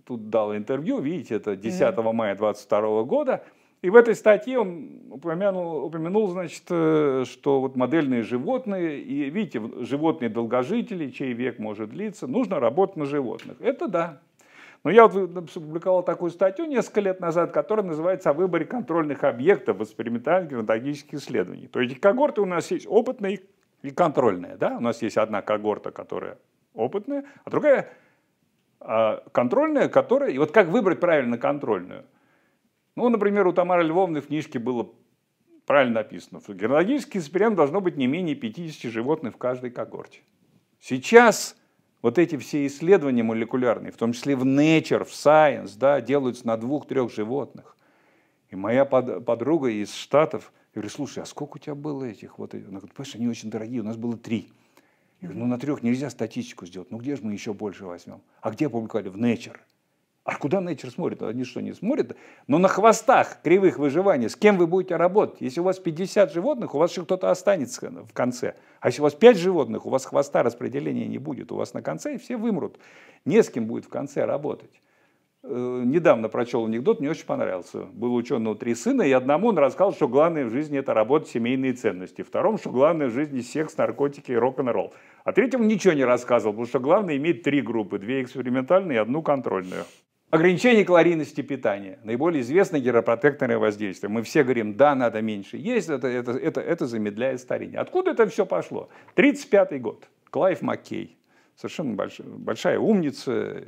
тут дал интервью, видите, это 10 мая 22 года, и в этой статье он упомянул, упомянул значит, э, что вот модельные животные, и видите, животные долгожители, чей век может длиться, нужно работать на животных. Это да, но ну, я вот опубликовал э, такую статью несколько лет назад, которая называется «О выборе контрольных объектов в экспериментальных генетологических исследованиях". То есть когорты у нас есть опытные и контрольные. Да? У нас есть одна когорта, которая опытная, а другая а, контрольная, которая... И вот как выбрать правильно контрольную? Ну, например, у Тамары Львовны в книжке было правильно написано, что генологический эксперимент должно быть не менее 50 животных в каждой когорте. Сейчас вот эти все исследования молекулярные, в том числе в Nature, в Science, да, делаются на двух-трех животных. И моя под подруга из Штатов, я говорю, слушай, а сколько у тебя было этих? Вот, она говорит, понимаешь, они очень дорогие, у нас было три. Я говорю, ну на трех нельзя статистику сделать, ну где же мы еще больше возьмем? А где опубликовали? В Nature. А куда Nature смотрит? Они что, не смотрят? Но на хвостах кривых выживания с кем вы будете работать? Если у вас 50 животных, у вас еще кто-то останется в конце. А если у вас 5 животных, у вас хвоста распределения не будет. У вас на конце и все вымрут. Не с кем будет в конце работать. Э, недавно прочел анекдот, мне очень понравился. Был ученого три сына, и одному он рассказал, что главное в жизни – это работа, семейные ценности. Второму, что главное в жизни – секс, наркотики и рок-н-ролл. А третьему ничего не рассказывал, потому что главное иметь три группы. Две экспериментальные и одну контрольную. Ограничение калорийности питания. Наиболее известное геропротекторное воздействие. Мы все говорим, да, надо меньше есть, это, это, это, это замедляет старение. Откуда это все пошло? 35-й год. Клайв Маккей. Совершенно большая, большая умница,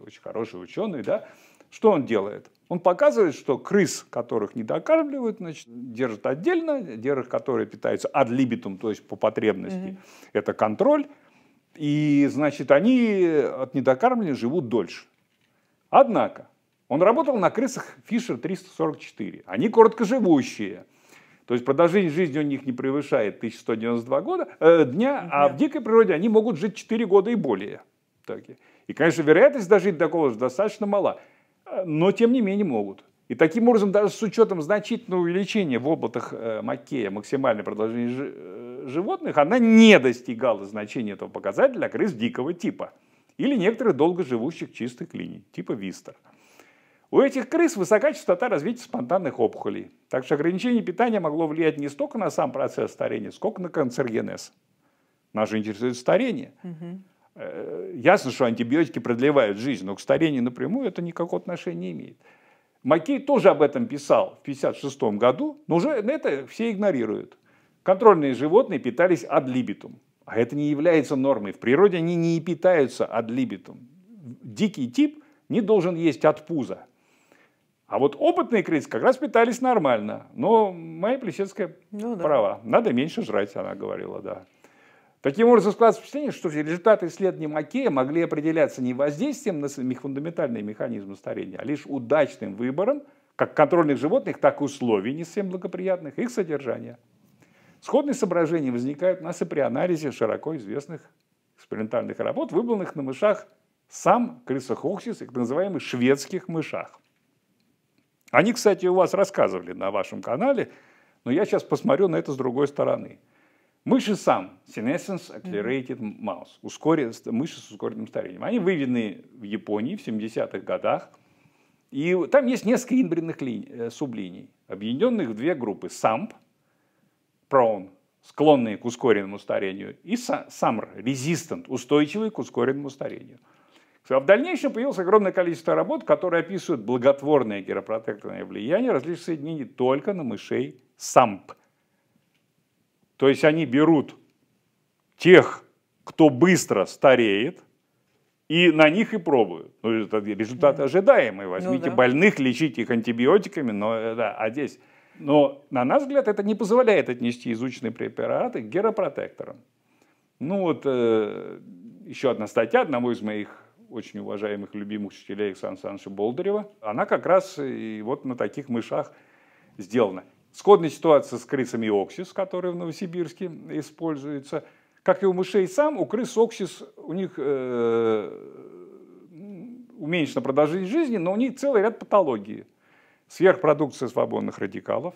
очень хороший ученый, да? Что он делает? Он показывает, что крыс, которых не докармливают, значит, держат отдельно, держат, которые питаются ad libitum, то есть по потребности. Mm-hmm. Это контроль. И, значит, они от недокармливания живут дольше. Однако, он работал на крысах Фишер 344. Они короткоживущие. То есть продолжительность жизни у них не превышает 1192 года, э, дня, а в дикой природе они могут жить 4 года и более. Так. И, конечно, вероятность дожить до такого же достаточно мала, э, но тем не менее могут. И таким образом, даже с учетом значительного увеличения в облаках э, Маккея максимальной продолжительности э, животных, она не достигала значения этого показателя крыс дикого типа или некоторых долгоживущих чистых линий, типа Вистер. У этих крыс высока частота развития спонтанных опухолей, так что ограничение питания могло влиять не столько на сам процесс старения, сколько на канцергенез. Нас же интересует старение. Э, ясно, что антибиотики продлевают жизнь, но к старению напрямую это никакого отношения не имеет. Макей тоже об этом писал в 1956 году, но уже это все игнорируют. Контрольные животные питались ad а это не является нормой. В природе они не питаются ад либитум. Дикий тип не должен есть от пуза. А вот опытные крысы как раз питались нормально. Но моя плесецкая ну, да. права. Надо меньше жрать, она говорила, да. Таким образом, складывается впечатление, что результаты исследований Макея могли определяться не воздействием на фундаментальные механизмы старения, а лишь удачным выбором как контрольных животных, так и условий не всем благоприятных их содержания. Сходные соображения возникают у нас и при анализе широко известных экспериментальных работ, выполненных на мышах сам крысохоксис и так называемых шведских мышах. Они, кстати, у вас рассказывали на вашем канале, но я сейчас посмотрю на это с другой стороны. Мыши сам, Senescence Accelerated Mouse, ускорен, мыши с ускоренным старением. Они выведены в Японии в 70-х годах. И там есть несколько имбринных линий, э, сублиний, объединенных в две группы. САМП, prone, склонные к ускоренному старению, и summer, resistant, устойчивые к ускоренному старению. А в дальнейшем появилось огромное количество работ, которые описывают благотворное геропротекторное влияние различных соединений только на мышей самп. То есть они берут тех, кто быстро стареет, и на них и пробуют. Ну, это результат ожидаемый. Возьмите ну, да. больных, лечите их антибиотиками, но э, да, а здесь но, на наш взгляд, это не позволяет отнести изученные препараты к геропротекторам. Ну вот э, еще одна статья одного из моих очень уважаемых, любимых учителей Александра Александровича Болдырева, она как раз и вот на таких мышах сделана. Сходная ситуация с крысами оксис, которые в Новосибирске используются. Как и у мышей сам, у крыс оксис, у них э, уменьшена продолжительность жизни, но у них целый ряд патологий сверхпродукция свободных радикалов,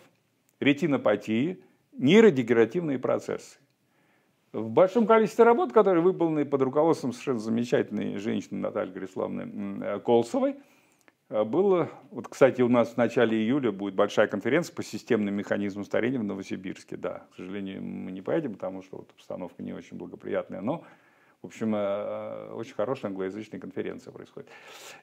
ретинопатии, нейродегенеративные процессы. В большом количестве работ, которые выполнены под руководством совершенно замечательной женщины Натальи Гриславны Колсовой, э, было, вот, кстати, у нас в начале июля будет большая конференция по системным механизмам старения в Новосибирске. Да, к сожалению, мы не поедем, потому что вот обстановка не очень благоприятная, но в общем, э, э, очень хорошая англоязычная конференция происходит.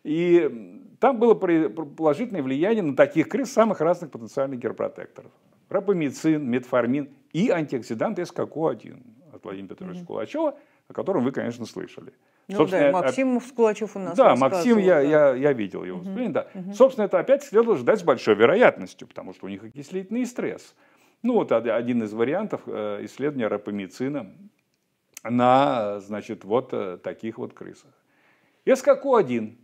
И там было положительное влияние на таких крыс самых разных потенциальных герпротекторов. Рапамицин, метформин и антиоксидант СКК1 от Владимира Петровича mm-hmm. Кулачева, о котором вы, конечно, слышали. Ну Собственно, да, Максим от... Скулачев у нас Да, Максим, я, да. я, я видел его выступление, угу. да. Угу. Собственно, это опять следовало ждать с большой вероятностью, потому что у них окислительный стресс. Ну вот один из вариантов э, исследования рапамицина на, значит, вот э, таких вот крысах. СКК-1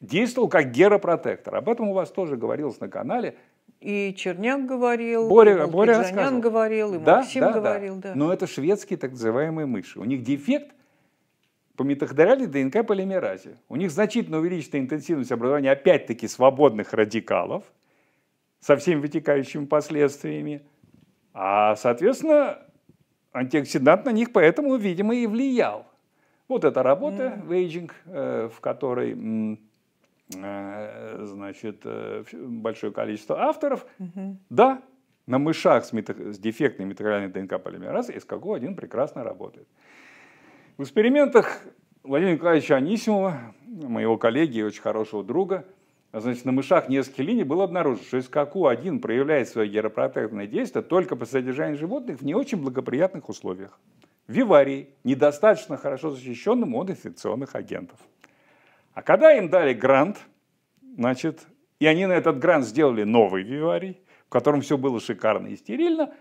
действовал как геропротектор. Об этом у вас тоже говорилось на канале. И Черняк говорил, Боря, и Боря рассказывал. говорил, и да, Максим да, говорил. Да. Да. Но это шведские так называемые мыши. У них дефект по митохондриальной ДНК полимеразе. У них значительно увеличена интенсивность образования опять-таки свободных радикалов со всеми вытекающими последствиями. А, соответственно, антиоксидант на них поэтому, видимо, и влиял. Вот эта работа, mm. Вейджинг, э, в которой э, значит, э, большое количество авторов. Да, на мышах с, митох... с дефектной митохондриальной ДНК полимеразы СКГО-1 прекрасно работает. В экспериментах Владимира Николаевича Анисимова, моего коллеги и очень хорошего друга – а значит, на мышах нескольких линий было обнаружено, что СКК-1 проявляет свое геропротектное действие только по содержанию животных в не очень благоприятных условиях. В виварии, недостаточно хорошо защищенным от инфекционных агентов. А когда им дали грант, значит, и они на этот грант сделали новый виварий, в котором все было шикарно и стерильно,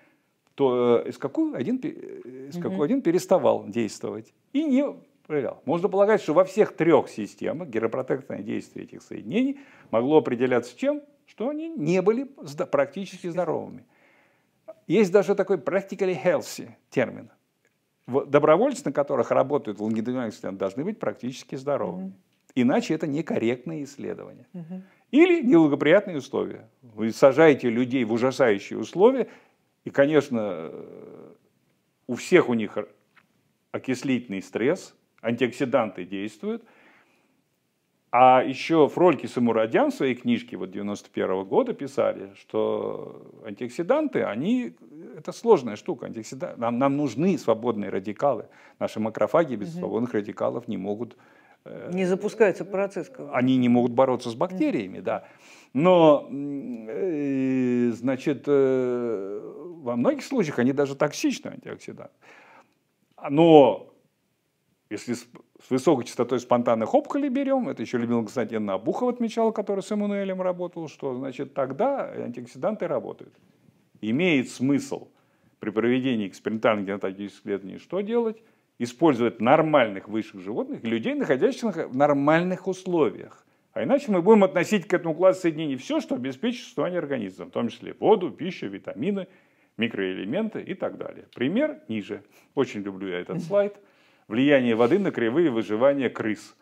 то СКК-1 СКК угу. переставал действовать и не проверял. Можно полагать, что во всех трех системах геропротекторное действие этих соединений могло определяться чем? Что они не были практически здоровыми. Есть даже такой practically healthy термин. Добровольцы, на которых работают лонгитудинальные исследования, должны быть практически здоровыми. Иначе это некорректное исследование. Или неблагоприятные условия. Вы сажаете людей в ужасающие условия, и, конечно, э, у всех у них окислительный стресс, антиоксиданты действуют. А еще Фрольки Самурадян в своей книжке вот 91 -го года писали, что антиоксиданты, они, это сложная штука. Антиоксиданты, нам, нам нужны свободные радикалы. Наши макрофаги без угу. свободных радикалов не могут... Э, не запускается процесс. Они не могут бороться с бактериями, угу. да. Но, э, значит, э, во многих случаях они даже токсичны, антиоксиданты. А, но если с высокой частотой спонтанных опухолей берем, это еще Людмила Константиновна Обухова отмечала, который с Эммануэлем работал, что значит тогда антиоксиданты работают. Имеет смысл при проведении экспериментальных генетических исследований что делать? Использовать нормальных высших животных, людей, находящихся в нормальных условиях. А иначе мы будем относить к этому классу соединений все, что обеспечит существование организма, в том числе воду, пищу, витамины, микроэлементы и так далее. Пример ниже. Очень люблю я этот слайд. Влияние воды на кривые выживания крыс.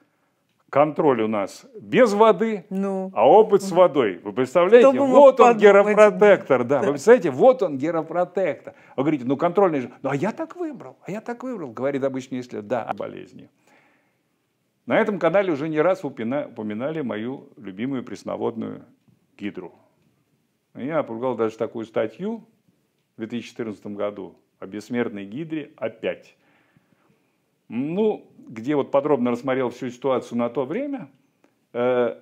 Контроль у нас без воды, ну, а опыт с водой. Вы представляете? Вот он геропротектор. Да. да. Вы представляете? Вот он геропротектор. Вы говорите, ну контрольный же. Ну а я так выбрал, а я так выбрал, говорит обычно если да, о болезни. На этом канале уже не раз упоминали мою любимую пресноводную гидру. Я опругал даже такую статью в 2014 году о бессмертной гидре опять ну, где вот подробно рассмотрел всю ситуацию на то время. Э,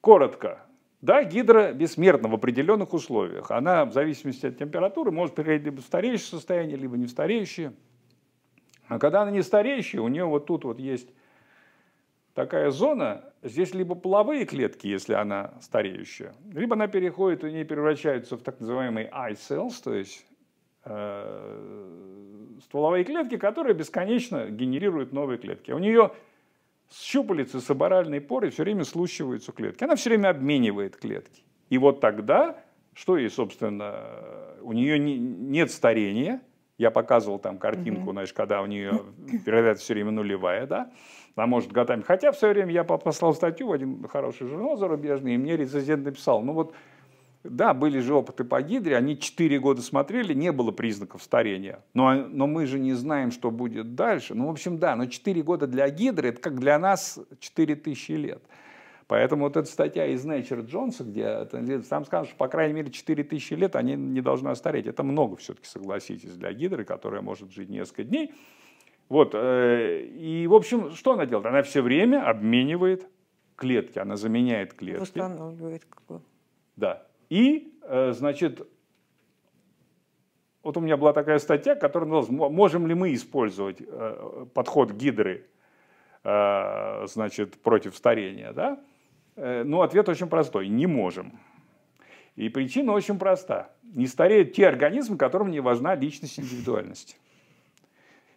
коротко. Да, гидра бессмертна в определенных условиях. Она в зависимости от температуры может переходить либо в стареющее состояние, либо не в стареющее. А когда она не стареющая, у нее вот тут вот есть такая зона, здесь либо половые клетки, если она стареющая, либо она переходит, и не превращается в так называемые eye cells, то есть э, стволовые клетки, которые бесконечно генерируют новые клетки. У нее щупалицы с оборальной поры все время слущиваются клетки. Она все время обменивает клетки. И вот тогда, что ей, собственно, у нее нет старения. Я показывал там картинку, знаешь, когда у нее вероятность все время нулевая, да. Она может годами. Хотя в свое время я послал статью в один хороший журнал зарубежный, и мне рецензент написал, ну вот да, были же опыты по гидре, они 4 года смотрели, не было признаков старения. Но, но мы же не знаем, что будет дальше. Ну, в общем, да, но 4 года для гидры, это как для нас 4000 лет. Поэтому вот эта статья из Nature Джонса, где там сказано, что по крайней мере 4000 лет они не должны остареть. Это много все-таки, согласитесь, для гидры, которая может жить несколько дней. Вот, э, и, в общем, что она делает? Она все время обменивает клетки, она заменяет клетки. Восстанавливает. Да, и, э, значит, вот у меня была такая статья, которая называлась «Можем ли мы использовать э, подход гидры э, значит, против старения?» да? Ну, ответ очень простой – не можем. И причина очень проста. Не стареют те организмы, которым не важна личность и индивидуальность.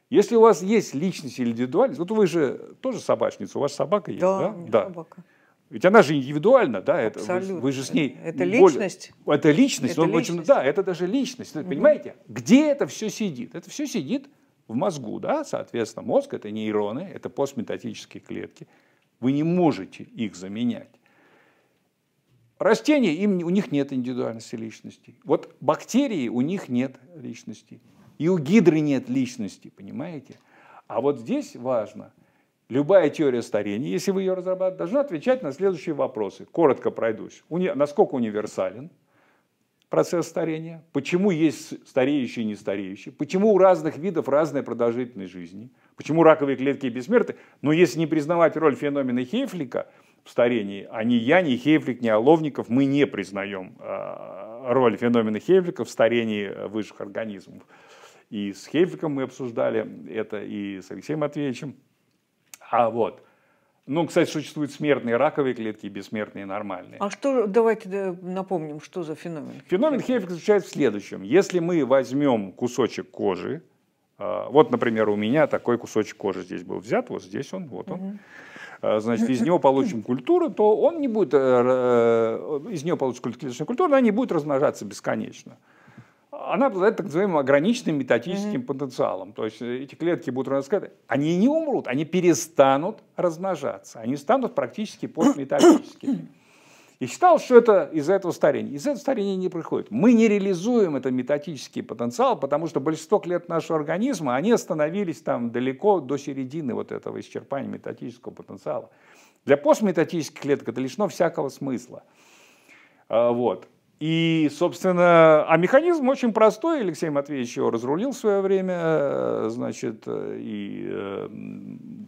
Если у вас есть личность или индивидуальность, вот вы же тоже собачница, у вас собака есть, да? Да, да. собака. Ведь она же индивидуально, да, это, вы, вы же с ней... Это более... личность. Это личность, это но, личность. Общем, да, это даже личность. Угу. Понимаете, где это все сидит? Это все сидит в мозгу, да, соответственно, мозг – это нейроны, это постметатические клетки. Вы не можете их заменять. Растения, им, у них нет индивидуальности личности. Вот бактерии, у них нет личности. И у гидры нет личности, понимаете? А вот здесь важно – Любая теория старения, если вы ее разрабатываете, должна отвечать на следующие вопросы. Коротко пройдусь. Уни... Насколько универсален процесс старения? Почему есть стареющие и не стареющие? Почему у разных видов разная продолжительность жизни? Почему раковые клетки бессмертны? Но если не признавать роль феномена Хейфлика в старении, а ни я, ни Хейфлик, ни Оловников, мы не признаем а, роль феномена Хейфлика в старении высших организмов. И с Хейфликом мы обсуждали это, и с Алексеем Матвеевичем. А вот. Ну, кстати, существуют смертные раковые клетки и бессмертные нормальные. А что, давайте напомним, что за феномен? Феномен Хейфика заключается в следующем. Если мы возьмем кусочек кожи, а, вот, например, у меня такой кусочек кожи здесь был взят, вот здесь он, вот он. А, значит, из него получим культуру, то он не будет, э, э, из него получится клеточная культура, она не будет размножаться бесконечно она обладает так называемым ограниченным метатическим mm-hmm. потенциалом. То есть э, эти клетки будут раскаты, они не умрут, они перестанут размножаться, они станут практически постметатическими. И считал, что это из-за этого старения. Из-за этого старения не приходит. Мы не реализуем этот метатический потенциал, потому что большинство клеток нашего организма, они остановились там далеко до середины вот этого исчерпания метатического потенциала. Для постметатических клеток это лишено всякого смысла. А, вот. И, собственно, а механизм очень простой, Алексей Матвеевич его разрулил в свое время, э, значит, и э,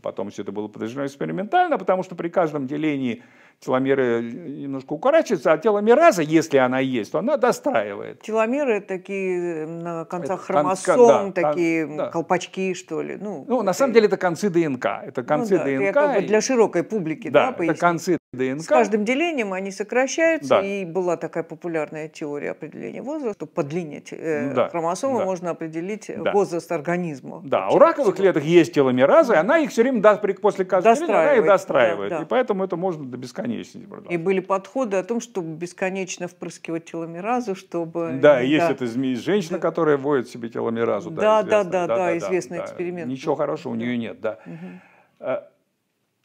потом все это было подтверждено экспериментально, потому что при каждом делении теломеры немножко укорачиваются, а теломераза, если она есть, то она достраивает. Теломеры такие на концах это хромосом, да, такие да. колпачки, что ли. Ну, ну это... на самом деле это концы ДНК. Это концы ну, да, ДНК. Я как бы для широкой публики, да, да это концы ДНК. С каждым делением они сокращаются, да. и была такая популярная теория определения возраста. По длине э, да. хромосомы да. можно определить э, да. возраст организма. Да, у раковых всего. клеток есть теломеразы, да. она их все время даст, после каждого деления, она их достраивает. Да, да. И поэтому это можно до бесконечности продолжать. И были подходы о том, чтобы бесконечно впрыскивать теломеразу, чтобы... Да, да. есть эта женщина, да. которая вводит себе теломеразу. Да, да, да, да, да, да, да известный да, эксперимент. Ничего хорошего у нее нет, да. Угу.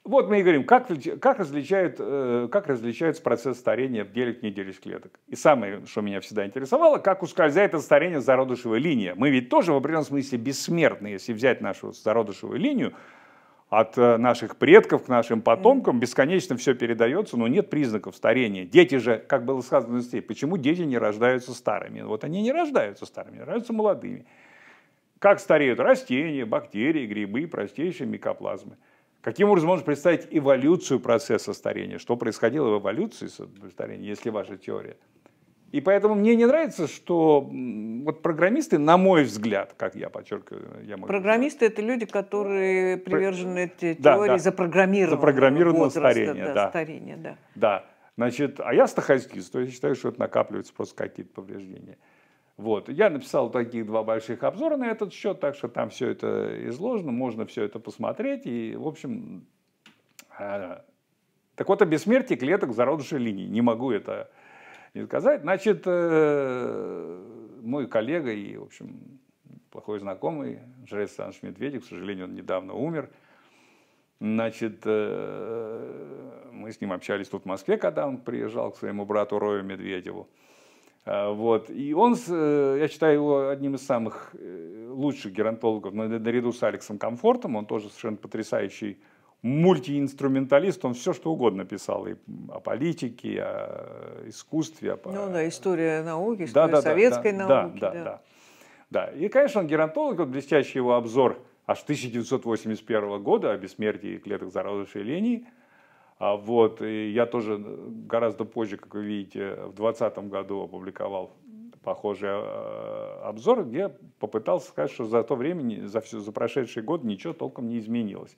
Вот мы и говорим, как, как, различают, э, как различается процесс старения в деле недельных клеток. И самое, что меня всегда интересовало, как ускользает от старения зародышевая линия. Мы ведь тоже в определенном смысле бессмертны, если взять нашу зародышевую линию, от э, наших предков к нашим потомкам бесконечно все передается, но нет признаков старения. Дети же, как было сказано здесь, почему дети не рождаются старыми? Вот они не рождаются старыми, рождаются молодыми. Как стареют растения, бактерии, грибы, простейшие микоплазмы – Каким образом можно представить эволюцию процесса старения? Что происходило в эволюции старения, если ваша теория? И поэтому мне не нравится, что вот программисты, на мой взгляд, как я подчеркиваю, я могу программисты сказать, это люди, которые привержены Про... да, теории да, запрограммированного, запрограммированного возраста, старения, да, да. старения, да. Да. Значит, а я стахастист, то есть считаю, что это накапливаются просто какие-то повреждения. Вот. Я написал таких два больших обзора на этот счет, так что там все это изложено, можно все это посмотреть. И, в общем, э, так вот о бессмертии клеток зародышей линии. Не могу это не сказать. Значит, э, мой коллега и, в общем, плохой знакомый, Жрец Александрович Медведев, к сожалению, он недавно умер. Значит, э, мы с ним общались тут в Москве, когда он приезжал к своему брату Рою Медведеву. А, вот. И он, э, я считаю его одним из самых э, лучших геронтологов, наряду с Алексом Комфортом, он тоже совершенно потрясающий мультиинструменталист, он все что угодно писал, и о политике, и о искусстве. О... Ну да, история науки, история да, да, советской да, науки. Да, да, да, да. И, конечно, он геронтолог, вот блестящий его обзор аж 1981 года о бессмертии клеток зародышей линии – а вот, и я тоже э, гораздо позже, как вы видите, в 2020 году опубликовал похожий э, обзор, где попытался сказать, что за то время, за, все, за прошедший год ничего толком не изменилось.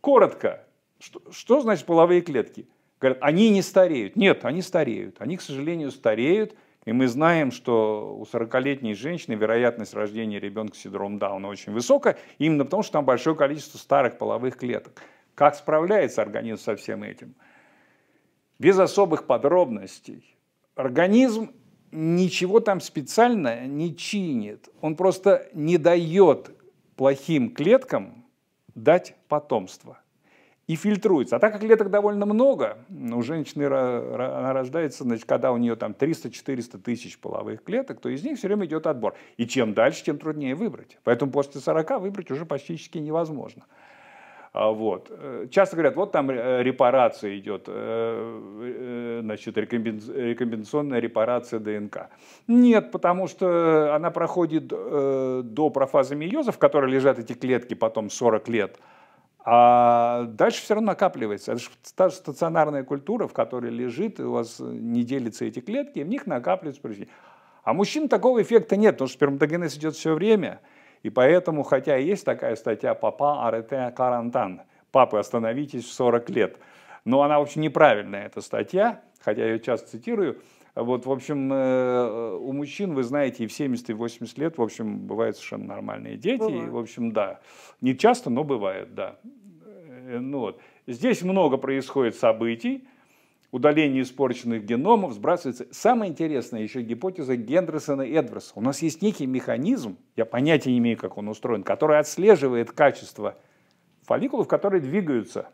Коротко, что, что значит половые клетки? Говорят, они не стареют. Нет, они стареют. Они, к сожалению, стареют. И мы знаем, что у 40-летней женщины вероятность рождения ребенка с синдромом Дауна очень высокая, именно потому что там большое количество старых половых клеток. Как справляется организм со всем этим? Без особых подробностей. Организм ничего там специально не чинит. Он просто не дает плохим клеткам дать потомство и фильтруется. А так как клеток довольно много, у ну, женщины она рождается, значит, когда у нее там 300-400 тысяч половых клеток, то из них все время идет отбор. И чем дальше, тем труднее выбрать. Поэтому после 40 выбрать уже практически невозможно. А, вот. Э, часто говорят, вот там э, репарация идет, э, значит, рекомбинационная репарация ДНК. Нет, потому что она проходит до профазы мейоза, в которой лежат эти клетки потом 40 лет, а дальше все равно накапливается. Это же та же стационарная культура, в которой лежит, и у вас не делятся эти клетки, и в них накапливаются А мужчин такого эффекта нет, потому что сперматогенез идет все время – и поэтому, хотя есть такая статья «Папа арете карантан» – «Папы, остановитесь в 40 лет», но она очень неправильная, эта статья, хотя я ее часто цитирую, вот, в общем, э, у мужчин, вы знаете, и в 70, и в 80 лет, в общем, бывают совершенно нормальные дети. И, в общем, да. Не часто, но бывает, да. Э, ну, вот. Здесь много происходит событий, удаление испорченных геномов сбрасывается. Самая интересная еще гипотеза Гендерсона и Эдварса. У нас есть некий механизм, я понятия не имею, как он устроен, который отслеживает качество фолликулов, которые двигаются.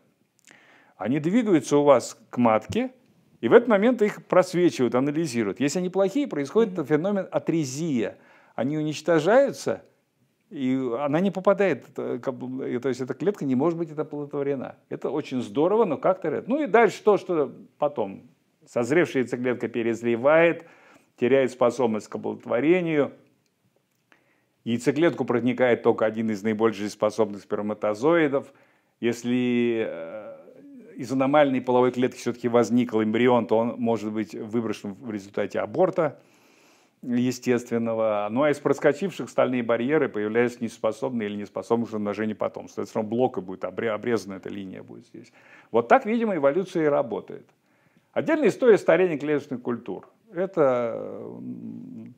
Они двигаются у вас к матке, и в этот момент их просвечивают, анализируют. Если они плохие, происходит феномен атрезия. Они уничтожаются – и она не попадает, то есть эта клетка не может быть это оплодотворена. Это очень здорово, но как-то... Ну и дальше то, что потом созревшая яйцеклетка перезревает, теряет способность к оплодотворению, яйцеклетку проникает только один из наибольших способных сперматозоидов. Если э, из аномальной половой клетки все-таки возникл эмбрион, то он может быть выброшен в результате аборта – естественного. Ну а из проскочивших стальные барьеры появляются неспособные или неспособные к умножению потомства. Это все блока будет, обрезана эта линия будет здесь. Вот так, видимо, эволюция и работает. Отдельная история старения клеточных культур. Это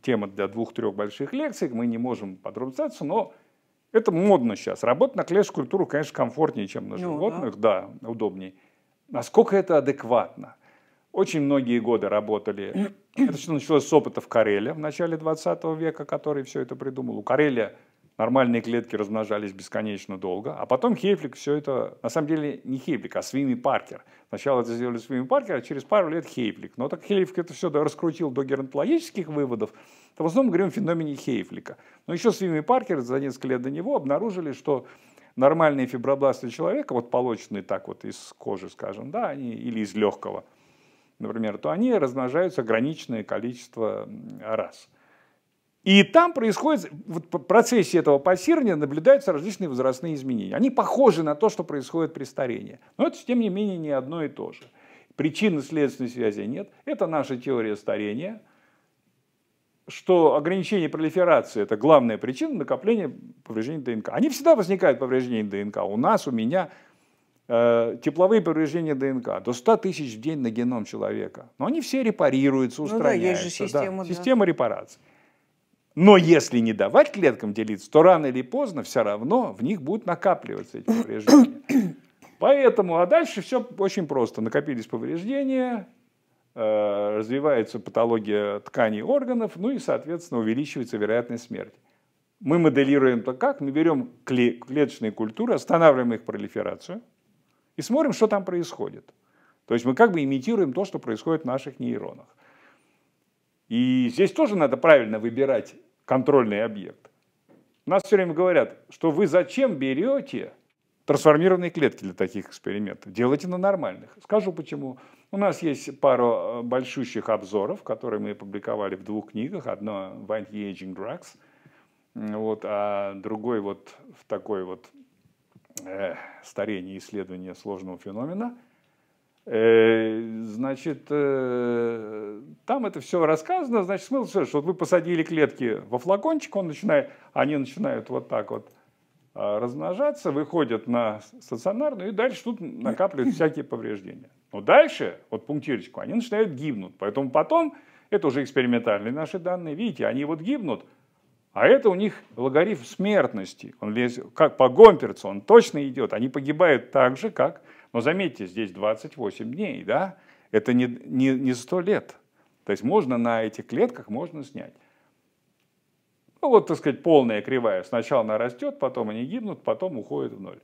тема для двух-трех больших лекций, мы не можем подробно но это модно сейчас. Работа на клеточную культуру, конечно, комфортнее, чем на животных, ну, да. да, удобней. Насколько это адекватно? очень многие годы работали. Это все началось с опыта в Кареле в начале 20 века, который все это придумал. У Кареля нормальные клетки размножались бесконечно долго, а потом Хейфлик все это, на самом деле не Хейфлик, а Свими Паркер. Сначала это сделали Свими Паркер, а через пару лет Хейфлик. Но так Хейфлик это все раскрутил до геронтологических выводов, то в основном говорим о феномене Хейфлика. Но еще Свими Паркер за несколько лет до него обнаружили, что нормальные фибробласты человека, вот полученные так вот из кожи, скажем, да, они, или из легкого – например, то они размножаются ограниченное количество раз. И там происходит, вот в процессе этого пассирования наблюдаются различные возрастные изменения. Они похожи на то, что происходит при старении. Но это, тем не менее, не одно и то же. Причинно-следственной связи нет. Это наша теория старения, что ограничение пролиферации – это главная причина накопления повреждений ДНК. Они всегда возникают, повреждения ДНК, у нас, у меня – Э, тепловые повреждения ДНК до 100 тысяч в день на геном человека. Но они все репарируются, устраняются. Ну да, есть же система, да. Да. репарации. Но если не давать клеткам делиться, то рано или поздно все равно в них будут накапливаться эти повреждения. Поэтому, а дальше все очень просто. Накопились повреждения, э, развивается патология тканей и органов, ну и, соответственно, увеличивается вероятность смерти. Мы моделируем то как? Мы берем клеточные культуры, останавливаем их пролиферацию – и смотрим, что там происходит. То есть мы как бы имитируем то, что происходит в наших нейронах. И здесь тоже надо правильно выбирать контрольный объект. Нас все время говорят, что вы зачем берете трансформированные клетки для таких экспериментов? Делайте на нормальных. Скажу почему. У нас есть пару э, большущих обзоров, которые мы опубликовали в двух книгах. Одно в Anti-Aging Drugs, вот, а другой вот в такой вот старения и исследования сложного феномена, э, значит, э, там это все рассказано, значит, смысл что вот вы посадили клетки во флакончик, он начинает, они начинают вот так вот а, размножаться, выходят на стационарную, и дальше тут накапливают всякие повреждения. Но дальше, вот пунктирочку, они начинают гибнуть. Поэтому потом, это уже экспериментальные наши данные, видите, они вот гибнут – а это у них логарифм смертности. Он лезет, как по гомперцу, он точно идет. Они погибают так же, как... Но заметьте, здесь 28 дней, да? Это не, не, не 100 лет. То есть можно на этих клетках можно снять. Ну вот, так сказать, полная кривая. Сначала она растет, потом они гибнут, потом уходит в ноль.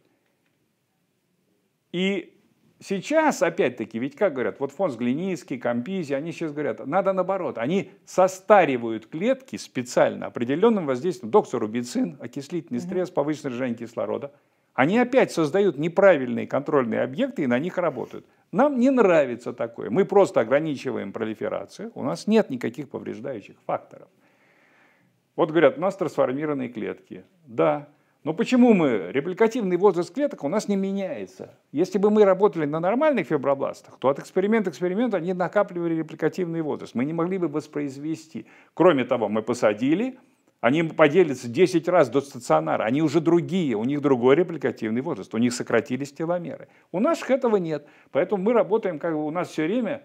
И Сейчас, опять-таки, ведь как говорят, вот фон Глиницкий, Компизи, они сейчас говорят, надо наоборот, они состаривают клетки специально определенным воздействием, доктор Рубицин, окислительный стресс, повышенное содержание кислорода, они опять создают неправильные контрольные объекты и на них работают. Нам не нравится такое. Мы просто ограничиваем пролиферацию, у нас нет никаких повреждающих факторов. Вот говорят, у нас трансформированные клетки. Да, но почему мы? Репликативный возраст клеток у нас не меняется. Если бы мы работали на нормальных фибробластах, то от эксперимента к эксперименту они накапливали репликативный возраст. Мы не могли бы воспроизвести. Кроме того, мы посадили, они поделятся 10 раз до стационара. Они уже другие, у них другой репликативный возраст, у них сократились теломеры. У наших этого нет. Поэтому мы работаем, как бы у нас все время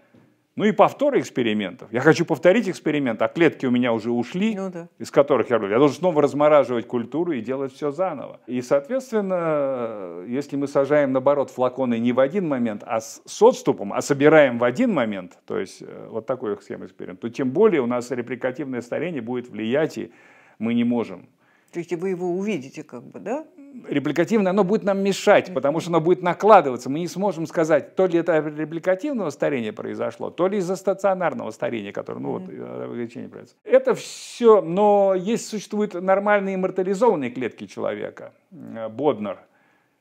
ну и повторы экспериментов. Я хочу повторить эксперимент, а клетки у меня уже ушли, ну, да. из которых я Я должен снова размораживать культуру и делать все заново. И, соответственно, если мы сажаем, наоборот, флаконы не в один момент, а с, с отступом, а собираем в один момент, то есть э, вот такой схема эксперимент. то тем более у нас репликативное старение будет влиять, и мы не можем. То есть вы его увидите как бы, да? репликативное, оно будет нам мешать, потому что оно будет накладываться. Мы не сможем сказать, то ли это репликативного старения произошло, то ли из-за стационарного старения, которое, ну вот, увеличение э, произошло. Это все, но есть, существуют нормальные иммортализованные клетки человека. Э, Боднер.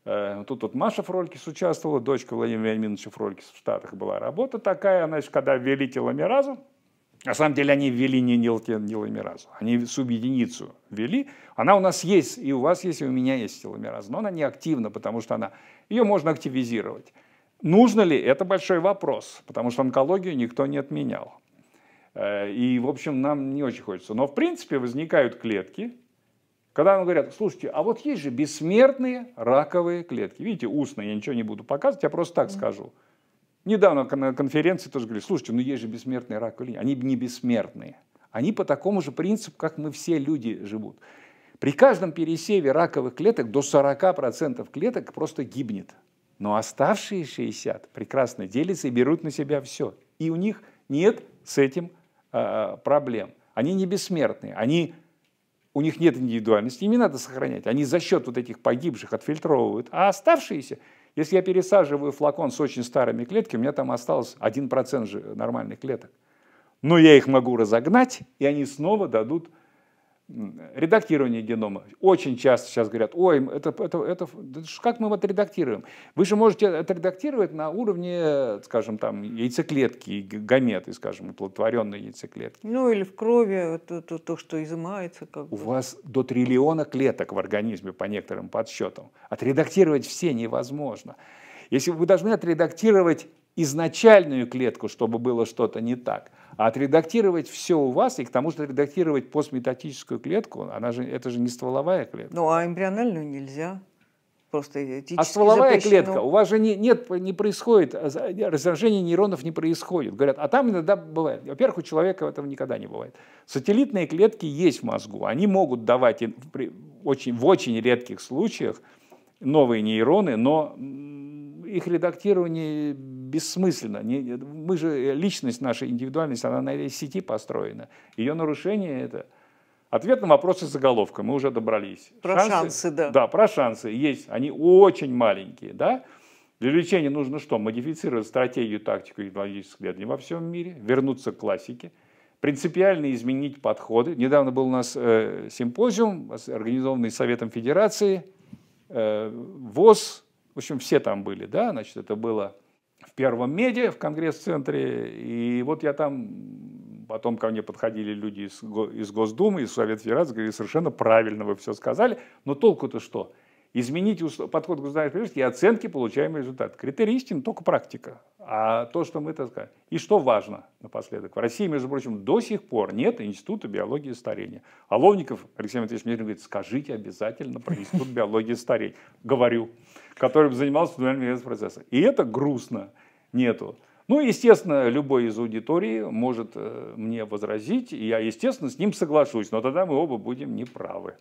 Э, тут вот Маша Фролькис участвовала, дочка Владимира Вениаминовича Фролькис в Штатах была. Работа такая, значит, когда ввели теломеразу, на самом деле они ввели не теломеразу, они субъединицу ввели. Она у нас есть, и у вас есть, и у меня есть теломераза, но она не активна, потому что она, ее можно активизировать. Нужно ли? Это большой вопрос, потому что онкологию никто не отменял. Э, и, в общем, нам не очень хочется. Но, в принципе, возникают клетки, когда нам говорят, слушайте, а вот есть же бессмертные раковые клетки. Видите, устно я ничего не буду показывать, я просто так скажу. Недавно на конференции тоже говорили, слушайте, ну есть же бессмертные раковые Они не бессмертные. Они по такому же принципу, как мы все люди живут. При каждом пересеве раковых клеток до 40% клеток просто гибнет. Но оставшиеся 60 прекрасно делятся и берут на себя все. И у них нет с этим э, проблем. Они не бессмертные, они, у них нет индивидуальности, ими надо сохранять. Они за счет вот этих погибших отфильтровывают, а оставшиеся – если я пересаживаю флакон с очень старыми клетками, у меня там осталось 1% же нормальных клеток. Но я их могу разогнать, и они снова дадут Редактирование генома. Очень часто сейчас говорят, ой, это, это, это, как мы это редактируем? Вы же можете это редактировать на уровне, скажем, там, яйцеклетки, гаметы, скажем, оплодотворенной яйцеклетки. Ну или в крови, э, то, то, то что изымается. Как У бы. вас до триллиона клеток в организме по некоторым подсчетам. Отредактировать все невозможно. Если вы должны отредактировать изначальную клетку, чтобы было что-то не так – а отредактировать все у вас, и к тому же отредактировать постметатическую клетку, она же, это же не стволовая клетка. Ну, а эмбриональную нельзя. Просто А стволовая запрещено. клетка, у вас же не, нет, не происходит, а разражение нейронов не происходит. Говорят, а там иногда бывает. Во-первых, у человека этого никогда не бывает. Сателлитные клетки есть в мозгу. Они могут давать в очень, в очень редких случаях новые нейроны, но их редактирование бессмысленно. Мы же, э, личность наша, индивидуальность, она на этой сети построена. Ее нарушение – это Ответ на вопросы заголовка, мы уже добрались. Про шансы, шансы да. Да, про шансы есть, они очень маленькие, да. Для лечения нужно что? Модифицировать стратегию, тактику и технологических исследований во всем мире, вернуться к классике, принципиально изменить подходы. Недавно был у нас э, симпозиум, организованный Советом Федерации, э, ВОЗ, в общем, все там были, да, значит, это было в первом меде, в конгресс-центре, и вот я там, потом ко мне подходили люди из, из Госдумы, из Совета Федерации, говорили, совершенно правильно вы все сказали, но толку-то что? Изменить подход к государственной политике и оценки получаемый результат. Критерий истин только практика. А то, что мы, так сказали. И что важно напоследок? В России, между прочим, до сих пор нет Института биологии старения. Аловников Алексей Матвеевич мне говорит, скажите обязательно про Институт биологии старения. Говорю который бы занимался туннельным инвестпроцессом. И это грустно, нету. Ну, естественно, любой из аудитории может э, мне возразить, и я, естественно, с ним соглашусь, но тогда мы оба будем неправы.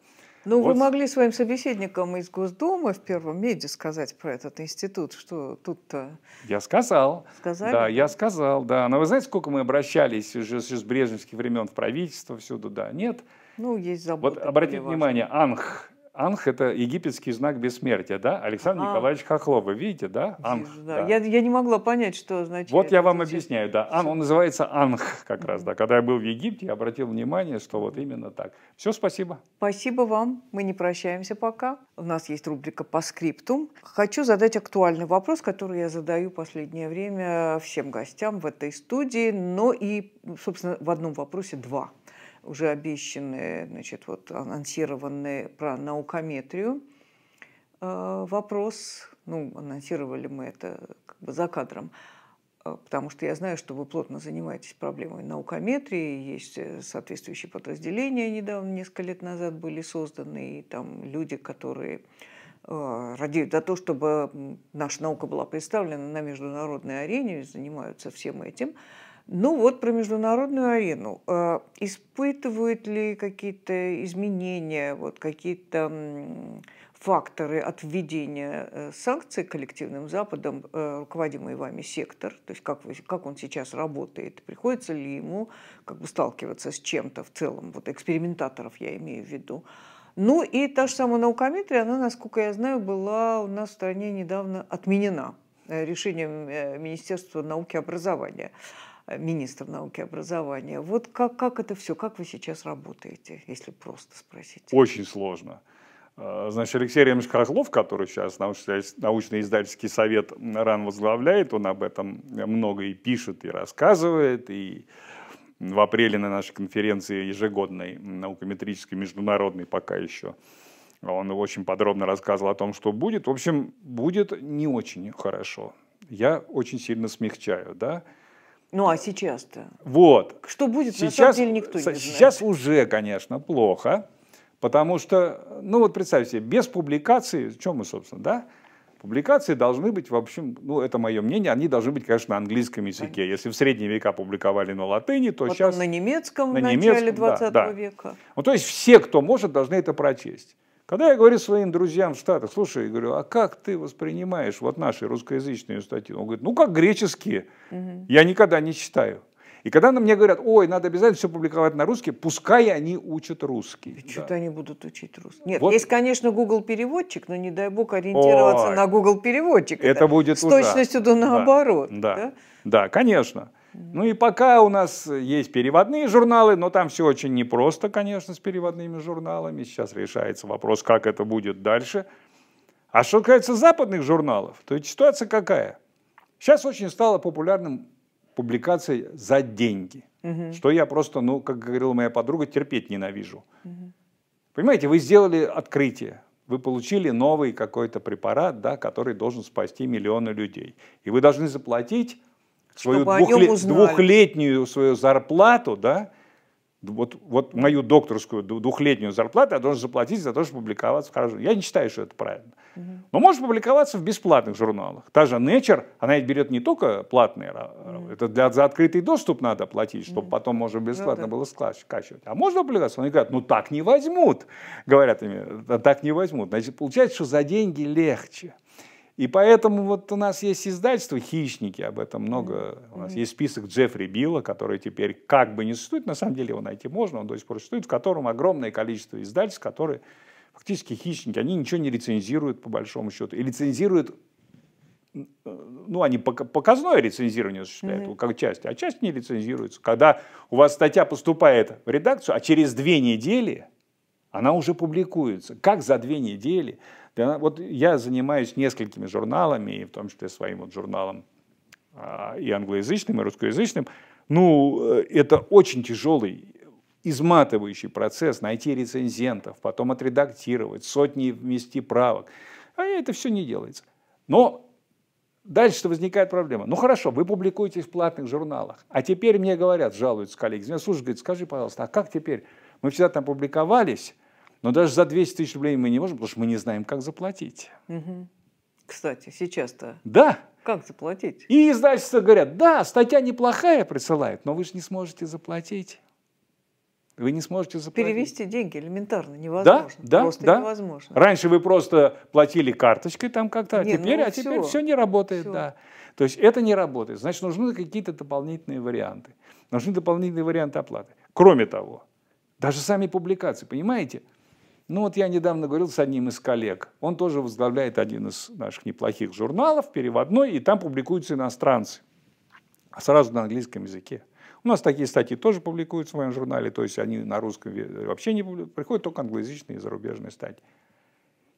Ну, вот. вы могли своим собеседникам из Госдумы в первом меди сказать про этот институт, что тут-то... Я сказал. Сказали? Да, я сказал, да. Но вы знаете, сколько мы обращались уже с брежневских времен в правительство всюду, да? Нет. Ну, есть заботы. Вот обратите внимание, АНХ, Анх – это египетский знак бессмертия, да? Александр а. Николаевич Хохлов, вы видите, да? Анх. Да. Я, я не могла понять, что значит. Вот я вам это, объясняю, да. Ан, он называется Анх как раз, да. Когда я был в Египте, я обратил внимание, что вот именно так. Все, спасибо. Спасибо вам. Мы не прощаемся пока. У нас есть рубрика «По скриптум». Хочу задать актуальный вопрос, который я задаю последнее время всем гостям в этой студии, но и, собственно, в одном вопросе два уже обещанные, значит, вот анонсированные про наукометрию. Э, вопрос, ну, анонсировали мы это как бы за кадром, э, потому что я знаю, что вы плотно занимаетесь проблемой наукометрии, есть э, соответствующие подразделения, недавно, несколько лет назад были созданы, и там люди, которые радеют за то, чтобы наша наука была представлена на международной арене, занимаются всем этим – ну вот про международную арену. Э, испытывают ли какие-то изменения, вот какие-то факторы от введения э, санкций коллективным Западом, э, руководимый вами сектор, то есть как, вы, как он сейчас работает, приходится ли ему как бы сталкиваться с чем-то в целом, вот экспериментаторов я имею в виду. Ну и та же самая наукометрия, она, насколько я знаю, была у нас в стране недавно отменена решением Министерства науки и образования. Э, министр науки и образования. Вот как, как это все, как вы сейчас работаете, если просто спросить? Очень сложно. Э, значит, Алексей Ремович Козлов, который сейчас научно-издательский совет РАН возглавляет, он об этом много и пишет, и рассказывает, и в апреле на нашей конференции ежегодной наукометрической международной пока еще он очень подробно рассказывал о том, что будет. В общем, будет не очень хорошо. Я очень сильно смягчаю, да. Ну а сейчас-то? Вот. Что будет, сейчас, на самом деле никто не знает. Сейчас уже, конечно, плохо, потому что, ну вот представьте, без публикации, в чем мы, собственно, да? Публикации должны быть, в общем, ну это мое мнение, они должны быть, конечно, на английском языке. Если в средние века публиковали на латыни, то вот сейчас... на немецком на в начале немецком, 20 да, да. века. Ну то есть все, кто может, должны это прочесть. Когда я говорю своим друзьям в Штатах, слушай, я говорю, а как ты воспринимаешь вот наши русскоязычные статьи? Он говорит, ну как греческие, я никогда не читаю. И когда мне говорят, ой, надо обязательно все публиковать на русский, пускай они учат русский. Да. Что-то они будут учить русский. Нет, вот. есть, конечно, Google переводчик, но не дай бог ориентироваться ой, на Google переводчик. Это, это будет с ужасно. точностью до наоборот. Да, да, да. да конечно. Ну и пока у нас есть переводные журналы, но там все очень непросто, конечно, с переводными журналами. Сейчас решается вопрос, как это будет дальше. А что касается западных журналов, то ситуация какая? Сейчас очень стала популярным публикация за деньги, угу. что я просто, ну, как говорила моя подруга, терпеть ненавижу. Угу. Понимаете, вы сделали открытие, вы получили новый какой-то препарат, да, который должен спасти миллионы людей, и вы должны заплатить свою двухле- двухлетнюю свою зарплату, да, вот, вот мою докторскую двухлетнюю зарплату я должен заплатить за то, чтобы публиковаться в хорошем. Я не считаю, что это правильно. Но можешь публиковаться в бесплатных журналах. Та же Nature, она ведь берет не только платные, угу. это для, за открытый доступ надо платить, чтобы угу. потом можно бесплатно ну, было скачивать. А можно публиковаться? Они говорят, ну так не возьмут. Говорят им, так не возьмут. Значит, получается, что за деньги легче. И поэтому вот у нас есть издательство «Хищники», об этом много. У нас есть список Джеффри Билла, который теперь как бы не существует, на самом деле его найти можно, он до сих пор существует, в котором огромное количество издательств, которые фактически хищники, они ничего не лицензируют по большому счету. И лицензируют ну, они показное лицензирование осуществляют mm-hmm. как часть, а часть не лицензируется. Когда у вас статья поступает в редакцию, а через две недели она уже публикуется. Как за две недели для, вот я занимаюсь несколькими журналами, в том числе своим вот журналом а, и англоязычным, и русскоязычным. Ну, э, это очень тяжелый изматывающий процесс найти рецензентов, потом отредактировать, сотни внести правок. А это все не делается. Но дальше возникает проблема. Ну хорошо, вы публикуетесь в платных журналах. А теперь мне говорят, жалуются коллеги, слушай, говорит, скажи, пожалуйста, а как теперь? Мы всегда там публиковались, но даже за 200 тысяч рублей мы не можем, потому что мы не знаем, как заплатить. Угу. Кстати, сейчас-то. Да. Как заплатить? И издательства говорят, да, статья неплохая присылает, но вы же не сможете заплатить. Вы не сможете заплатить. Перевести деньги элементарно невозможно. Да, да, просто да. невозможно. Раньше вы просто платили карточкой там как-то, а не, теперь, ну, а все. теперь все не работает. Все. Да. То есть это не работает. Значит, нужны какие-то дополнительные варианты. Нужны дополнительные варианты оплаты. Кроме того, даже сами публикации, понимаете? Ну вот я недавно говорил с одним из коллег. Он тоже возглавляет один из наших неплохих журналов, переводной, и там публикуются иностранцы. а Сразу на английском языке. У нас такие статьи тоже публикуются в моем журнале, то есть они на русском вообще не публикуют, приходят только англоязычные и зарубежные статьи.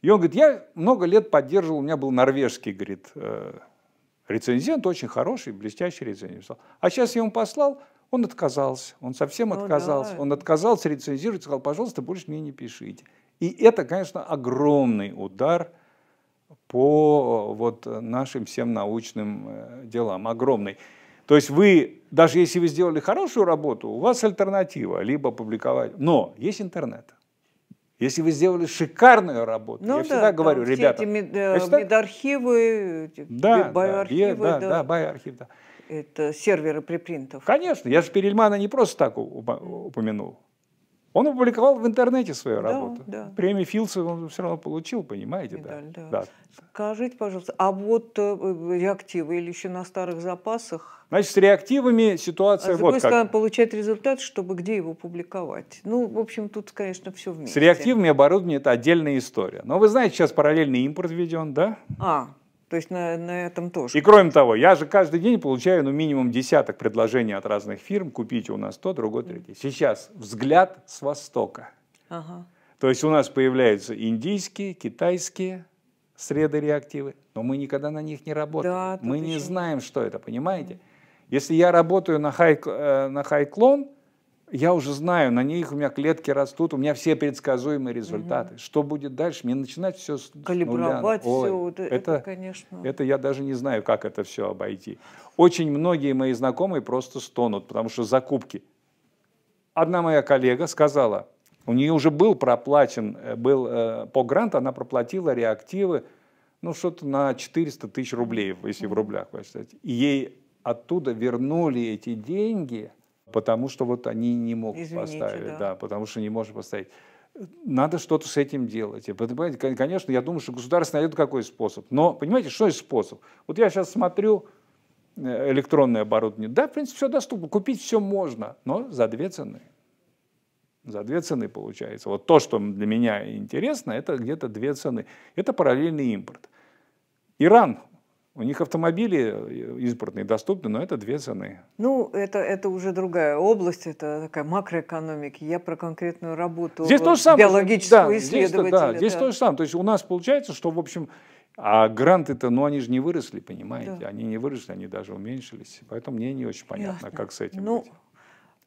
И он говорит, я много лет поддерживал, у меня был норвежский, говорит, э, рецензент, очень хороший, блестящий рецензент. А сейчас я ему послал он отказался, он совсем ну, отказался. Да. Он отказался рецензировать, сказал, пожалуйста, больше мне не пишите. И это, конечно, огромный удар по э, вот нашим всем научным э, делам, огромный. То есть вы, даже если вы сделали хорошую работу, у вас альтернатива, либо публиковать. Но есть интернет. Если вы сделали шикарную работу, ну, я да, всегда там говорю, ребята... Эти мед, э, всегда... медархивы, да, биоархивы. Да, да, да, биоархив, да это серверы припринтов. Конечно, я же Перельмана не просто так упомянул. Он опубликовал в интернете свою работу. Да. Премию Филдса он все равно получил, понимаете, Медаль, да. да. да. Скажите, пожалуйста, а вот э, э, реактивы или еще на старых запасах? Значит, с реактивами ситуация а вот как. Стороны, получать результат, чтобы где его публиковать. Ну, в общем, тут, конечно, все вместе. С реактивами оборудование – это отдельная история. Но вы знаете, сейчас параллельный импорт введен, да? А, то есть на, на этом тоже. И кроме того, я же каждый день получаю ну, минимум десяток предложений от разных фирм. купить у нас то, другое, третье. Сейчас взгляд с востока. Ага. То есть у нас появляются индийские, китайские среды реактивы, но мы никогда на них не работаем. Да, мы еще... не знаем, что это, понимаете? Если я работаю на, хай, э, на я уже знаю, на них у меня клетки растут, у меня все предсказуемые результаты. Угу. Что будет дальше? Мне начинать все с Калибровать нуля. все, Ой, это, это, конечно. Это я даже не знаю, как это все обойти. Очень многие мои знакомые просто стонут, потому что закупки. Одна моя коллега сказала, у нее уже был проплачен, э, был э, по грант, она проплатила реактивы, ну, что-то на 400 тысяч рублей, если в рублях, И ей оттуда вернули эти деньги – потому что вот они не могут Извините, поставить, да. да, потому что не можем поставить. Надо что-то с этим делать. Понимаете, конечно, я думаю, что государство найдет какой способ. Но, понимаете, что есть способ? Вот я сейчас смотрю э, электронное оборудование. Да, в принципе, все доступно, купить все можно, но за две цены. За две цены получается. Вот то, что для меня интересно, это где-то две цены. Это параллельный импорт. Иран у них автомобили э, импортные доступны, но это две цены. Ну, это, это уже другая область, это такая макроэкономика. Я про конкретную работу здесь тоже самое, биологического да, исследователя. Здесь, да, да, то же самое. То есть у нас получается, что, в общем, а гранты-то, ну, они же не выросли, понимаете? Да. Они не выросли, они даже уменьшились. Поэтому мне не очень понятно, Ясно. как с этим ну, быть.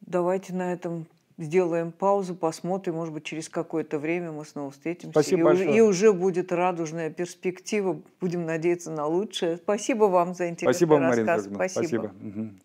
Давайте на этом сделаем паузу, посмотрим, может быть, через какое-то время мы снова встретимся. Спасибо и, большое. и уже будет радужная перспектива. Будем надеяться на лучшее. Спасибо вам за интересный Спасибо, рассказ. Марина Спасибо. Спасибо.